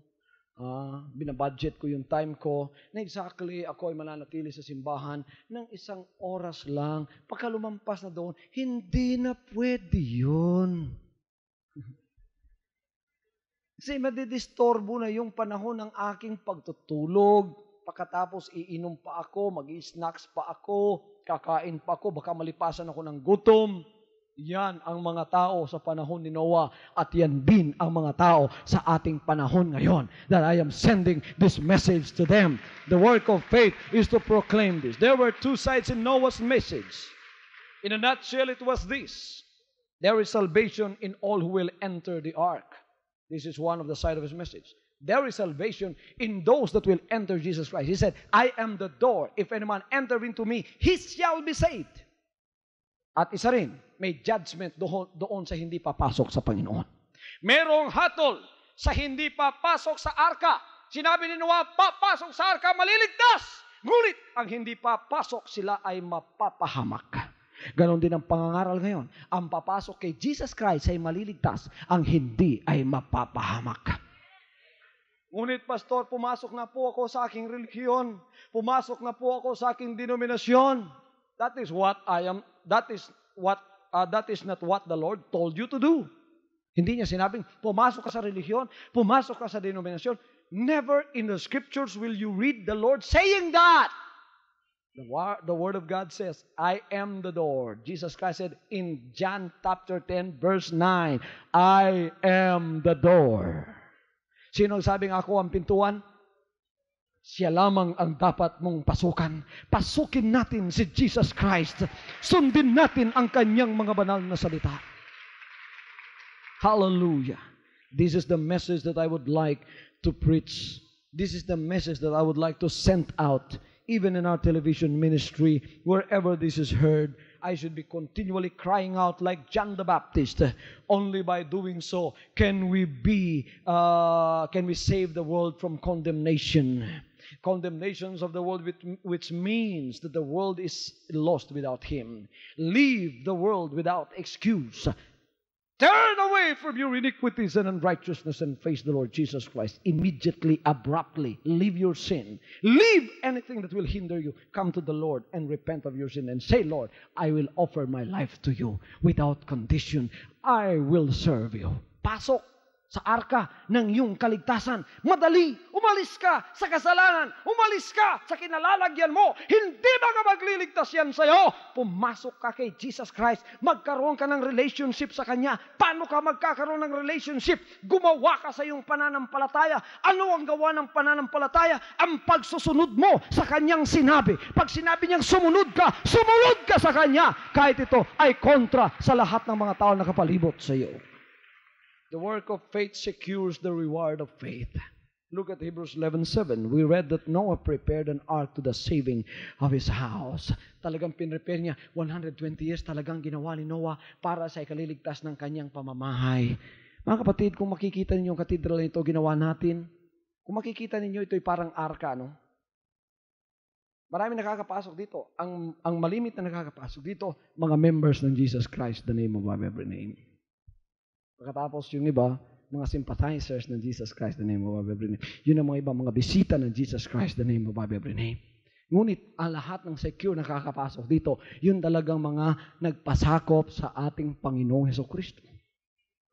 Uh, binabudget ko yung time ko na exactly ako ay mananatili sa simbahan ng isang oras lang. Pagka lumampas na doon, hindi na pwede yun. Kasi madidistorbo na yung panahon ng aking pagtutulog. Pagkatapos iinom pa ako, mag snacks pa ako, kakain pa ako, baka malipasan ako ng gutom. Yan ang mga tao sa panahon ni Noah at yan din ang mga tao sa ating panahon ngayon that I am sending this message to them. The work of faith is to proclaim this. There were two sides in Noah's message. In a nutshell, it was this. There is salvation in all who will enter the ark. This is one of the side of his message. There is salvation in those that will enter Jesus Christ. He said, I am the door. If anyone enter into me, he shall be saved. At isa rin, may judgment doon, doon sa hindi papasok sa Panginoon. Merong hatol sa hindi papasok sa arka. Sinabi ni Noah, papasok sa arka, maliligtas! Ngunit ang hindi papasok sila ay mapapahamak. Ganon din ang pangangaral ngayon. Ang papasok kay Jesus Christ ay maliligtas. Ang hindi ay mapapahamak. Ngunit, Pastor, pumasok na po ako sa aking relihiyon. Pumasok na po ako sa aking denominasyon. That is what I am, that is what uh, that is not what the Lord told you to do. Hindi niya sinabing, pumasok ka sa relihiyon, pumasok ka sa denominasyon. Never in the scriptures will you read the Lord saying that. The, wa- the Word of God says, I am the door. Jesus Christ said in John chapter 10, verse 9, I am the door. Sino sabing ako ang pintuan? siya lamang ang dapat mong pasukan. Pasukin natin si Jesus Christ. Sundin natin ang kanyang mga banal na salita. Hallelujah. This is the message that I would like to preach. This is the message that I would like to send out, even in our television ministry, wherever this is heard. I should be continually crying out like John the Baptist. Only by doing so can we be, uh, can we save the world from condemnation. condemnations of the world, which means that the world is lost without Him. Leave the world without excuse. Turn away from your iniquities and unrighteousness and face the Lord Jesus Christ immediately, abruptly. Leave your sin. Leave anything that will hinder you. Come to the Lord and repent of your sin and say, Lord, I will offer my life to you without condition. I will serve you. Pasok sa arka ng iyong kaligtasan. Madali, umalis ka sa kasalanan, umalis ka sa kinalalagyan mo. Hindi ba magliligtas yan sa iyo. Pumasok ka kay Jesus Christ, magkaroon ka ng relationship sa Kanya. Paano ka magkakaroon ng relationship? Gumawa ka sa iyong pananampalataya. Ano ang gawa ng pananampalataya? Ang pagsusunod mo sa Kanyang sinabi. Pag sinabi niyang sumunod ka, sumunod ka sa Kanya. Kahit ito ay kontra sa lahat ng mga tao na kapalibot sa iyo. The work of faith secures the reward of faith. Look at Hebrews 11.7. We read that Noah prepared an ark to the saving of his house. Talagang pinrepare niya 120 years talagang ginawa ni Noah para sa ikaliligtas ng kanyang pamamahay. Mga kapatid, kung makikita ninyo yung katedral nito, ginawa natin. Kung makikita ninyo, ito'y parang arka, no? Marami nakakapasok dito. Ang, ang malimit na nakakapasok dito, mga members ng Jesus Christ, the name above every name. Pagkatapos yung iba, mga sympathizers ng Jesus Christ, the name above every name. Yun ang mga iba, mga bisita ng Jesus Christ, the name of above every name. Ngunit ang lahat ng secure na kakapasok dito, yun talagang mga nagpasakop sa ating Panginoong Heso Kristo.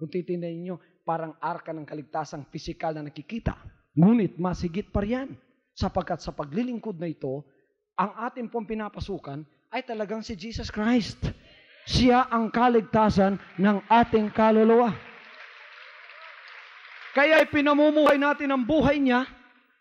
Kung titignan niyo, parang arka ng kaligtasang pisikal na nakikita. Ngunit masigit pa riyan sapagkat sa paglilingkod na ito, ang ating pong pinapasukan ay talagang si Jesus Christ. Siya ang kaligtasan ng ating kaluluwa. Kaya ipinamumuhay natin ang buhay niya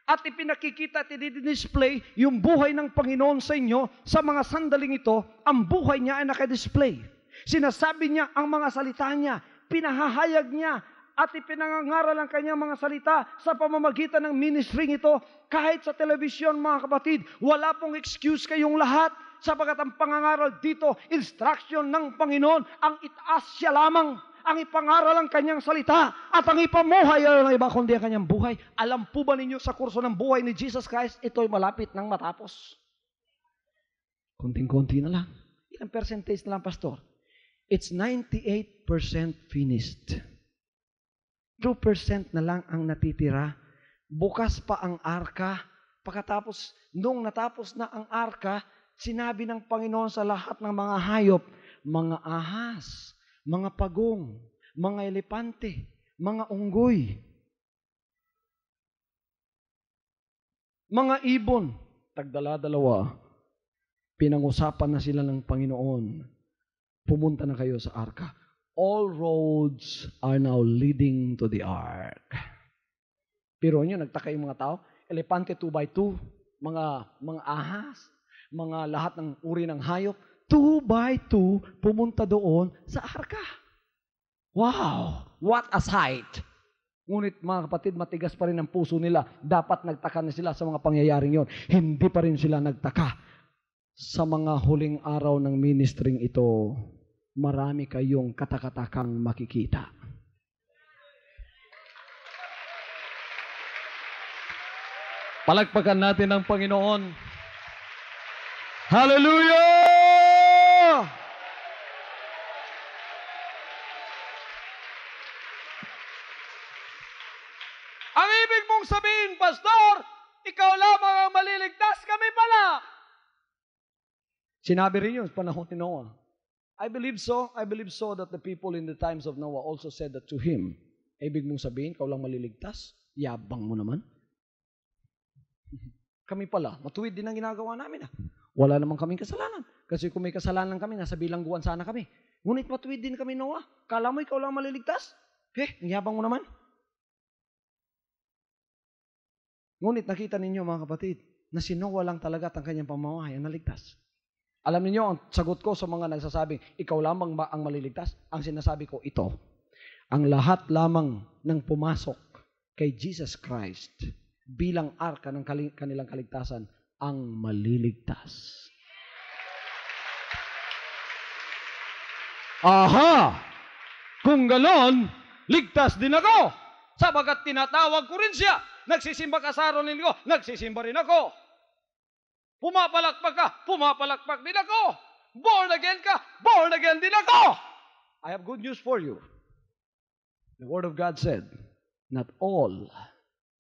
at ipinakikita at i-display yung buhay ng Panginoon sa inyo sa mga sandaling ito, ang buhay niya ay nakadisplay. Sinasabi niya ang mga salita niya, pinahahayag niya, at ipinangangaral ang kanyang mga salita sa pamamagitan ng ministry ito kahit sa telebisyon mga kapatid. Wala pong excuse kayong lahat sapagat ang pangangaral dito, instruction ng Panginoon, ang itaas siya lamang, ang ipangaral ang kanyang salita, at ang ipamuhay ay ng iba kundi ang kanyang buhay. Alam po ba ninyo sa kurso ng buhay ni Jesus Christ, ito'y malapit ng matapos. Kunting-kunti na lang. Ilang percentage na lang, Pastor? It's 98% finished. 2% na lang ang natitira. Bukas pa ang arka. Pagkatapos, nung natapos na ang arka, Sinabi ng Panginoon sa lahat ng mga hayop, mga ahas, mga pagong, mga elepante, mga unggoy, mga ibon, tagdala-dalawa, pinangusapan na sila ng Panginoon. Pumunta na kayo sa arka. All roads are now leading to the ark. Pero nyo, nagtaka yung mga tao, elepante 2 by 2, mga, mga ahas, mga lahat ng uri ng hayop, two by two pumunta doon sa arka. Wow! What a sight! Ngunit mga kapatid, matigas pa rin ang puso nila. Dapat nagtaka na sila sa mga pangyayaring yon. Hindi pa rin sila nagtaka. Sa mga huling araw ng ministering ito, marami kayong katakatakang makikita. Palagpagan natin ang Panginoon. Hallelujah! Ang ibig mong sabihin, Pastor, ikaw lamang ang maliligtas, kami pala. Sinabi rin yun, panahon ni Noah. I believe so, I believe so that the people in the times of Noah also said that to him. Ibig mong sabihin, ikaw lang maliligtas? Yabang mo naman. Kami pala, matuwid din ang ginagawa namin ah. Wala namang kaming kasalanan. Kasi kung may kasalanan kami, nasa bilangguan sana kami. Ngunit matuwid din kami, Noah. Kala mo ikaw lang maliligtas? Eh, niyabang mo naman. Ngunit nakita ninyo mga kapatid, na si Noah lang talaga at ang kanyang pamamahay ang naligtas. Alam niyo ang sagot ko sa mga nagsasabing, ikaw lamang ba ang maliligtas? Ang sinasabi ko, ito. Ang lahat lamang ng pumasok kay Jesus Christ bilang arka ng kanilang kaligtasan ang maliligtas. Aha! Kung galon, ligtas din ako. Sabagat tinatawag ko rin siya. Nagsisimba ka sa araw ko, nagsisimba rin ako. Pumapalakpak ka, pumapalakpak din ako. Born again ka, born again din ako. I have good news for you. The Word of God said, Not all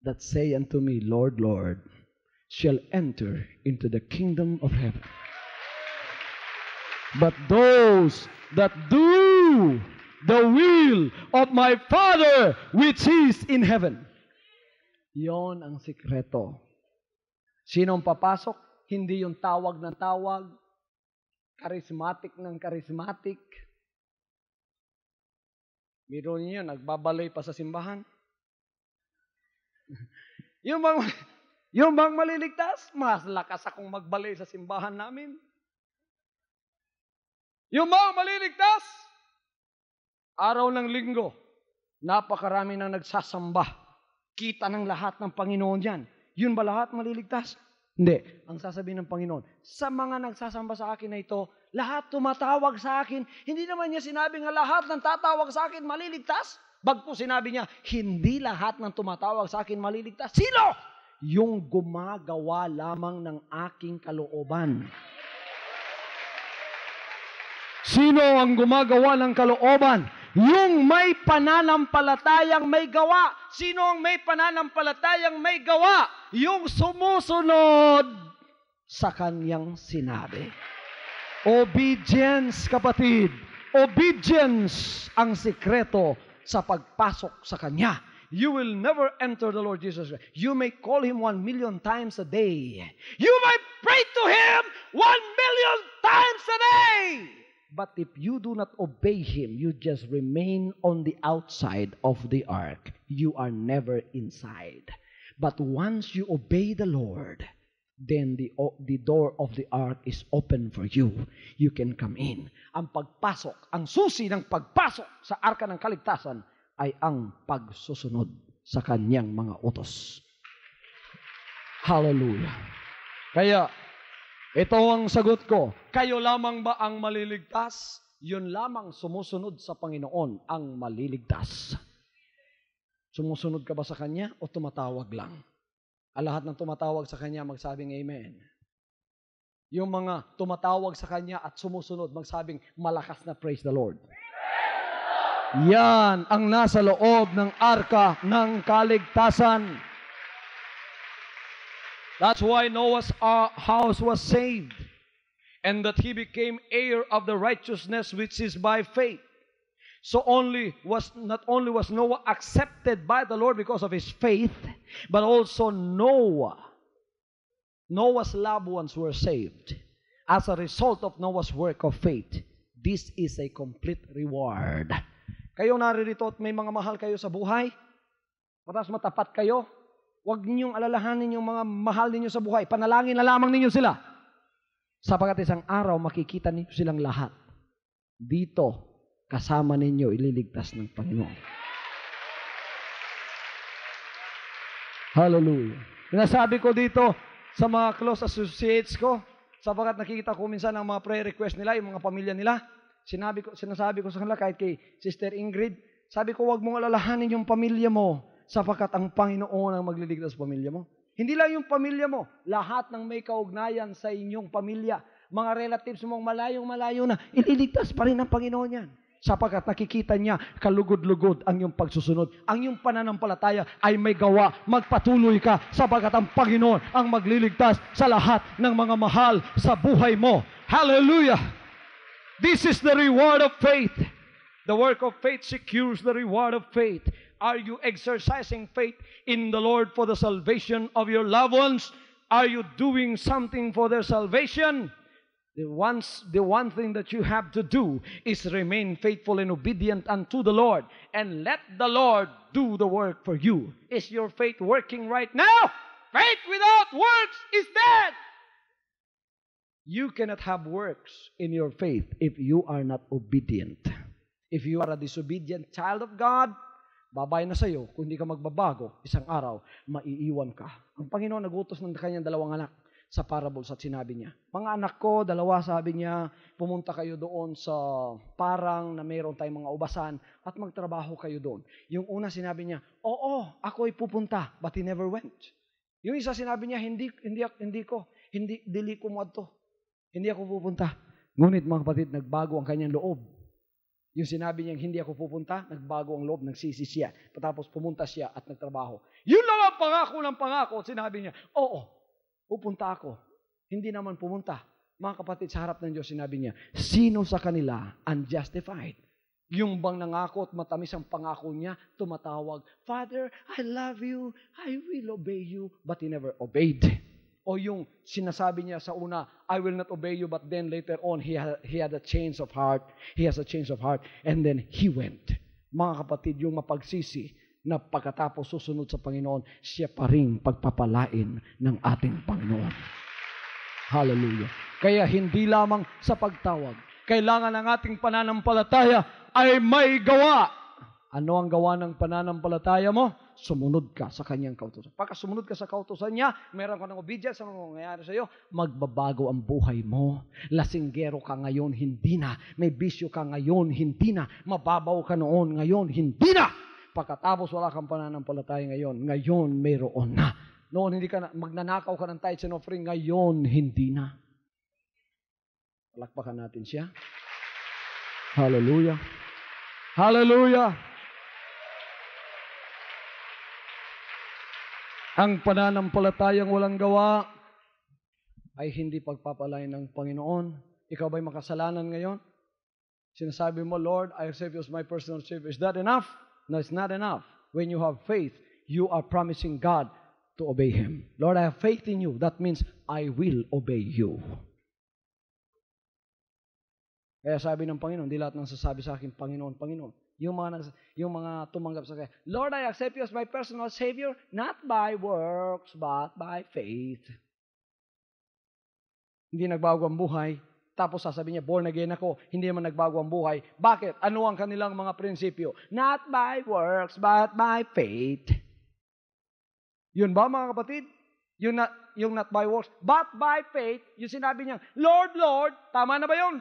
that say unto me, Lord, Lord, shall enter into the kingdom of heaven. But those that do the will of my Father which is in heaven. Yon ang sikreto. Sino ang papasok? Hindi yung tawag ng tawag, charismatic ng charismatic. Biro niyo, nagbabalay pa sa simbahan. yung mga, yung bang maliligtas, mas lakas akong magbali sa simbahan namin. Yung bang maliligtas, araw ng linggo, napakarami nang nagsasamba. Kita ng lahat ng Panginoon yan. Yun ba lahat maliligtas? Hindi. Ang sasabihin ng Panginoon, sa mga nagsasamba sa akin na ito, lahat tumatawag sa akin. Hindi naman niya sinabi nga lahat ng tatawag sa akin maliligtas. Bagpo sinabi niya, hindi lahat ng tumatawag sa akin maliligtas. Sino? yung gumagawa lamang ng aking kalooban. Sino ang gumagawa ng kalooban? Yung may pananampalatayang may gawa. Sino ang may pananampalatayang may gawa? Yung sumusunod sa kanyang sinabi. Obedience, kapatid. Obedience ang sikreto sa pagpasok sa kanya you will never enter the Lord Jesus Christ. You may call him one million times a day. You may pray to him one million times a day. But if you do not obey him, you just remain on the outside of the ark. You are never inside. But once you obey the Lord, then the, the door of the ark is open for you. You can come in. Ang pagpasok, ang susi ng pagpasok sa arka ng kaligtasan ay ang pagsusunod sa kanyang mga utos. Hallelujah. Kaya, ito ang sagot ko. Kayo lamang ba ang maliligtas? Yun lamang sumusunod sa Panginoon ang maliligtas. Sumusunod ka ba sa Kanya o tumatawag lang? Ang lahat ng tumatawag sa Kanya, magsabing Amen. Yung mga tumatawag sa Kanya at sumusunod, magsabing malakas na praise the Lord. Yan ang nasa loob ng arka ng kaligtasan. That's why Noah's uh, house was saved and that he became heir of the righteousness which is by faith. So only was not only was Noah accepted by the Lord because of his faith, but also Noah. Noah's loved ones were saved as a result of Noah's work of faith. This is a complete reward. Kayong naririto at may mga mahal kayo sa buhay, patas matapat kayo, huwag ninyong alalahanin yung mga mahal ninyo sa buhay. Panalangin na lamang ninyo sila. Sapagat isang araw, makikita ninyo silang lahat. Dito, kasama ninyo, ililigtas ng Panginoon. Hallelujah. Sinasabi ko dito sa mga close associates ko, sapagat nakikita ko minsan ang mga prayer request nila, yung mga pamilya nila, sinabi ko, sinasabi ko sa kanila kahit kay Sister Ingrid, sabi ko, huwag mong alalahanin yung pamilya mo sapagkat ang Panginoon ang magliligtas sa pamilya mo. Hindi lang yung pamilya mo, lahat ng may kaugnayan sa inyong pamilya, mga relatives mong malayong malayo na, ililigtas pa rin ang Panginoon yan. Sapagkat nakikita niya, kalugod-lugod ang iyong pagsusunod. Ang iyong pananampalataya ay may gawa. Magpatuloy ka sapagkat ang Panginoon ang magliligtas sa lahat ng mga mahal sa buhay mo. Hallelujah! This is the reward of faith. The work of faith secures the reward of faith. Are you exercising faith in the Lord for the salvation of your loved ones? Are you doing something for their salvation? The, ones, the one thing that you have to do is remain faithful and obedient unto the Lord and let the Lord do the work for you. Is your faith working right now? Faith without works is dead. You cannot have works in your faith if you are not obedient. If you are a disobedient child of God, babay na sa'yo kung hindi ka magbabago isang araw, maiiwan ka. Ang Panginoon nagutos ng kanyang dalawang anak sa parables at sinabi niya, Mga anak ko, dalawa sabi niya, pumunta kayo doon sa parang na mayroon tayong mga ubasan at magtrabaho kayo doon. Yung una sinabi niya, oo, ako'y pupunta, but he never went. Yung isa sinabi niya, hindi, hindi, hindi ko, hindi, dili ko mo hindi ako pupunta. Ngunit mga kapatid, nagbago ang kanyang loob. Yung sinabi niya, hindi ako pupunta, nagbago ang loob, nagsisi siya. Patapos pumunta siya at nagtrabaho. Yun lang ang pangako ng pangako. Sinabi niya, oo, pupunta ako. Hindi naman pumunta. Mga kapatid, sa harap ng Diyos, sinabi niya, sino sa kanila unjustified? Yung bang nangako at matamis ang pangako niya, tumatawag, Father, I love you, I will obey you, but he never obeyed. O yung sinasabi niya sa una, I will not obey you, but then later on, he had, he had a change of heart. He has a change of heart. And then he went. Mga kapatid, yung mapagsisi na pagkatapos susunod sa Panginoon, siya pa rin pagpapalain ng ating Panginoon. Hallelujah. Kaya hindi lamang sa pagtawag, kailangan ang ating pananampalataya ay may gawa ano ang gawa ng pananampalataya mo? Sumunod ka sa kanyang kautosan. Pagka sumunod ka sa kautosan niya, meron ka ng obedience sa mangyayari sa iyo, magbabago ang buhay mo. Lasinggero ka ngayon, hindi na. May bisyo ka ngayon, hindi na. Mababaw ka noon ngayon, hindi na. Pagkatapos wala kang pananampalataya ngayon, ngayon mayroon na. Noon hindi ka na, magnanakaw ka ng tithes and offering, ngayon hindi na. Palakpakan natin siya. Hallelujah. Hallelujah. Ang pananampalatayang walang gawa ay hindi pagpapalay ng Panginoon. Ikaw ba'y makasalanan ngayon? Sinasabi mo, Lord, I accept you as my personal Savior. Is that enough? No, it's not enough. When you have faith, you are promising God to obey Him. Lord, I have faith in you. That means I will obey you. Kaya sabi ng Panginoon, di lahat ng sasabi sa akin, Panginoon, Panginoon. Yung mga, yung mga tumanggap sa kanya, Lord, I accept you as my personal Savior, not by works, but by faith. Hindi nagbago ang buhay. Tapos sasabihin niya, born again ako, hindi naman nagbago ang buhay. Bakit? Ano ang kanilang mga prinsipyo? Not by works, but by faith. Yun ba mga kapatid? Yung not, yung not by works, but by faith, yung sinabi niya, Lord, Lord, tama na ba yun?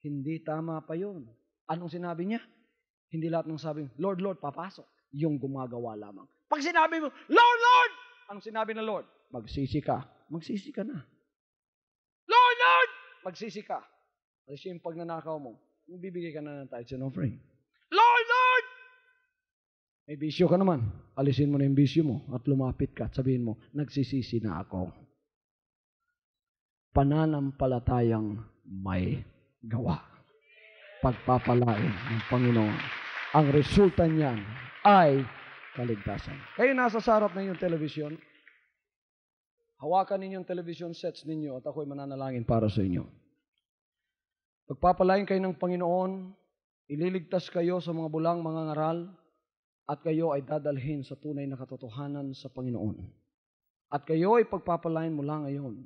Hindi tama pa yun. Anong sinabi niya? Hindi lahat ng sabi, Lord, Lord, papasok. Yung gumagawa lamang. Pag sinabi mo, Lord, Lord! Anong sinabi ng Lord? Magsisi ka. Magsisi ka na. Lord, Lord! Magsisi ka. Kasi yung pagnanakaw mo, bibigay ka na ng tithes and offering. Lord, Lord! May bisyo ka naman. Alisin mo na yung bisyo mo at lumapit ka at sabihin mo, nagsisisi na ako. Pananampalatayang may gawa pagpapalain ng Panginoon. Ang resulta niyan ay kaligtasan. Kayo nasa sarap na yung television, hawakan ninyong television sets ninyo at ako'y mananalangin para sa inyo. Pagpapalain kayo ng Panginoon, ililigtas kayo sa mga bulang mga ngaral, at kayo ay dadalhin sa tunay na katotohanan sa Panginoon. At kayo ay pagpapalain mula ngayon.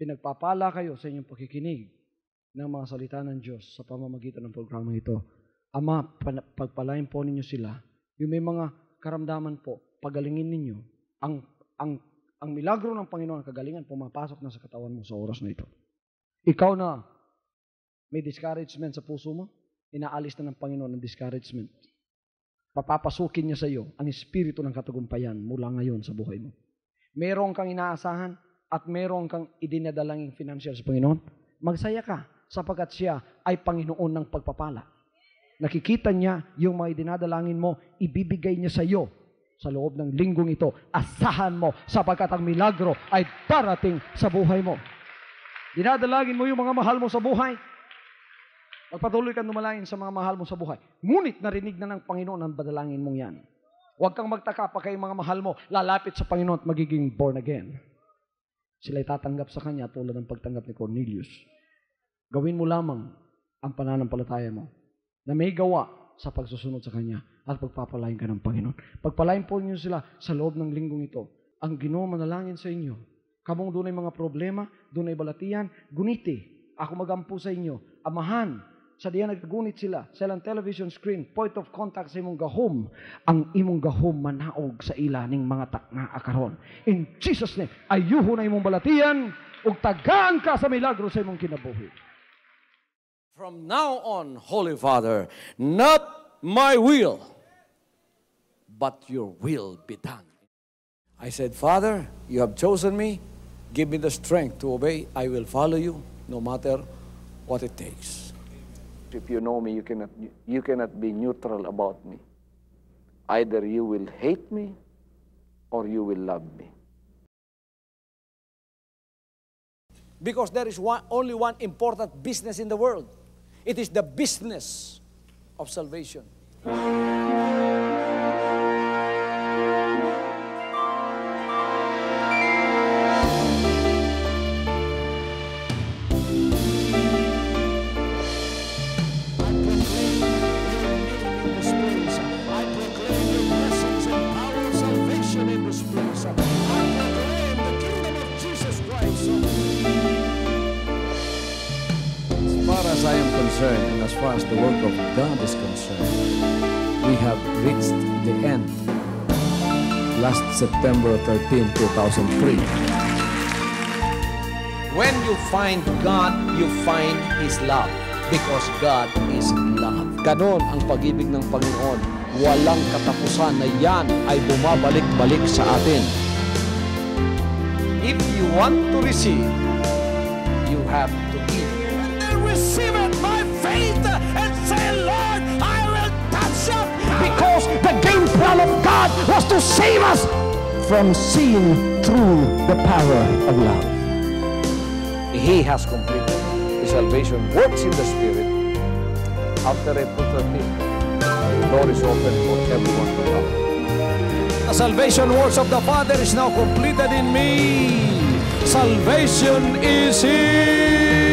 Pinagpapala kayo sa inyong pakikinig ng mga salita ng Diyos sa pamamagitan ng programang ito. Ama, pagpalain po ninyo sila. Yung may mga karamdaman po, pagalingin ninyo. Ang, ang, ang milagro ng Panginoon, kagalingan, pumapasok na sa katawan mo sa oras na ito. Ikaw na may discouragement sa puso mo, inaalis na ng Panginoon ang discouragement. Papapasukin niya sa iyo ang espiritu ng katagumpayan mula ngayon sa buhay mo. Meron kang inaasahan at meron kang idinadalangin financial sa Panginoon, magsaya ka sapagkat siya ay Panginoon ng pagpapala. Nakikita niya yung mga dinadalangin mo, ibibigay niya sa iyo sa loob ng linggong ito. Asahan mo sapagkat ang milagro ay parating sa buhay mo. Dinadalangin mo yung mga mahal mo sa buhay. Magpatuloy kang dumalain sa mga mahal mo sa buhay. Ngunit narinig na ng Panginoon ang badalangin mong yan. Huwag kang magtaka pa kayong mga mahal mo, lalapit sa Panginoon at magiging born again. Sila'y tatanggap sa Kanya tulad ng pagtanggap ni Cornelius. Gawin mo lamang ang pananampalataya mo na may gawa sa pagsusunod sa Kanya at pagpapalain ka ng Panginoon. Pagpalain po ninyo sila sa loob ng linggong ito. Ang ginoo manalangin sa inyo. Kamong ay mga problema, doon ay balatian, guniti. Ako magampo sa inyo. Amahan, sa diyan nagagunit sila, sa silang television screen, point of contact sa imong gahom, ang imong gahom manaog sa ila ning mga takna akaron. In Jesus name, ayuhon na imong balatian, ug tagaan ka sa milagro sa imong kinabuhi. From now on, Holy Father, not my will, but your will be done. I said, Father, you have chosen me. Give me the strength to obey. I will follow you no matter what it takes. If you know me, you cannot, you cannot be neutral about me. Either you will hate me or you will love me. Because there is one, only one important business in the world It is the business of salvation. September 13, 2003. When you find God, you find His love because God is love. Ganon ang pag-ibig ng Panginoon. Walang katapusan na yan ay bumabalik-balik sa atin. If you want to receive, you have to give. I receive it by faith and say, Lord, I will touch it. Because the game plan of God was to save us. from seeing through the power of love. He has completed the salvation works in the Spirit. After April 13th, the door is open for everyone to come. The salvation works of the Father is now completed in me. Salvation is here.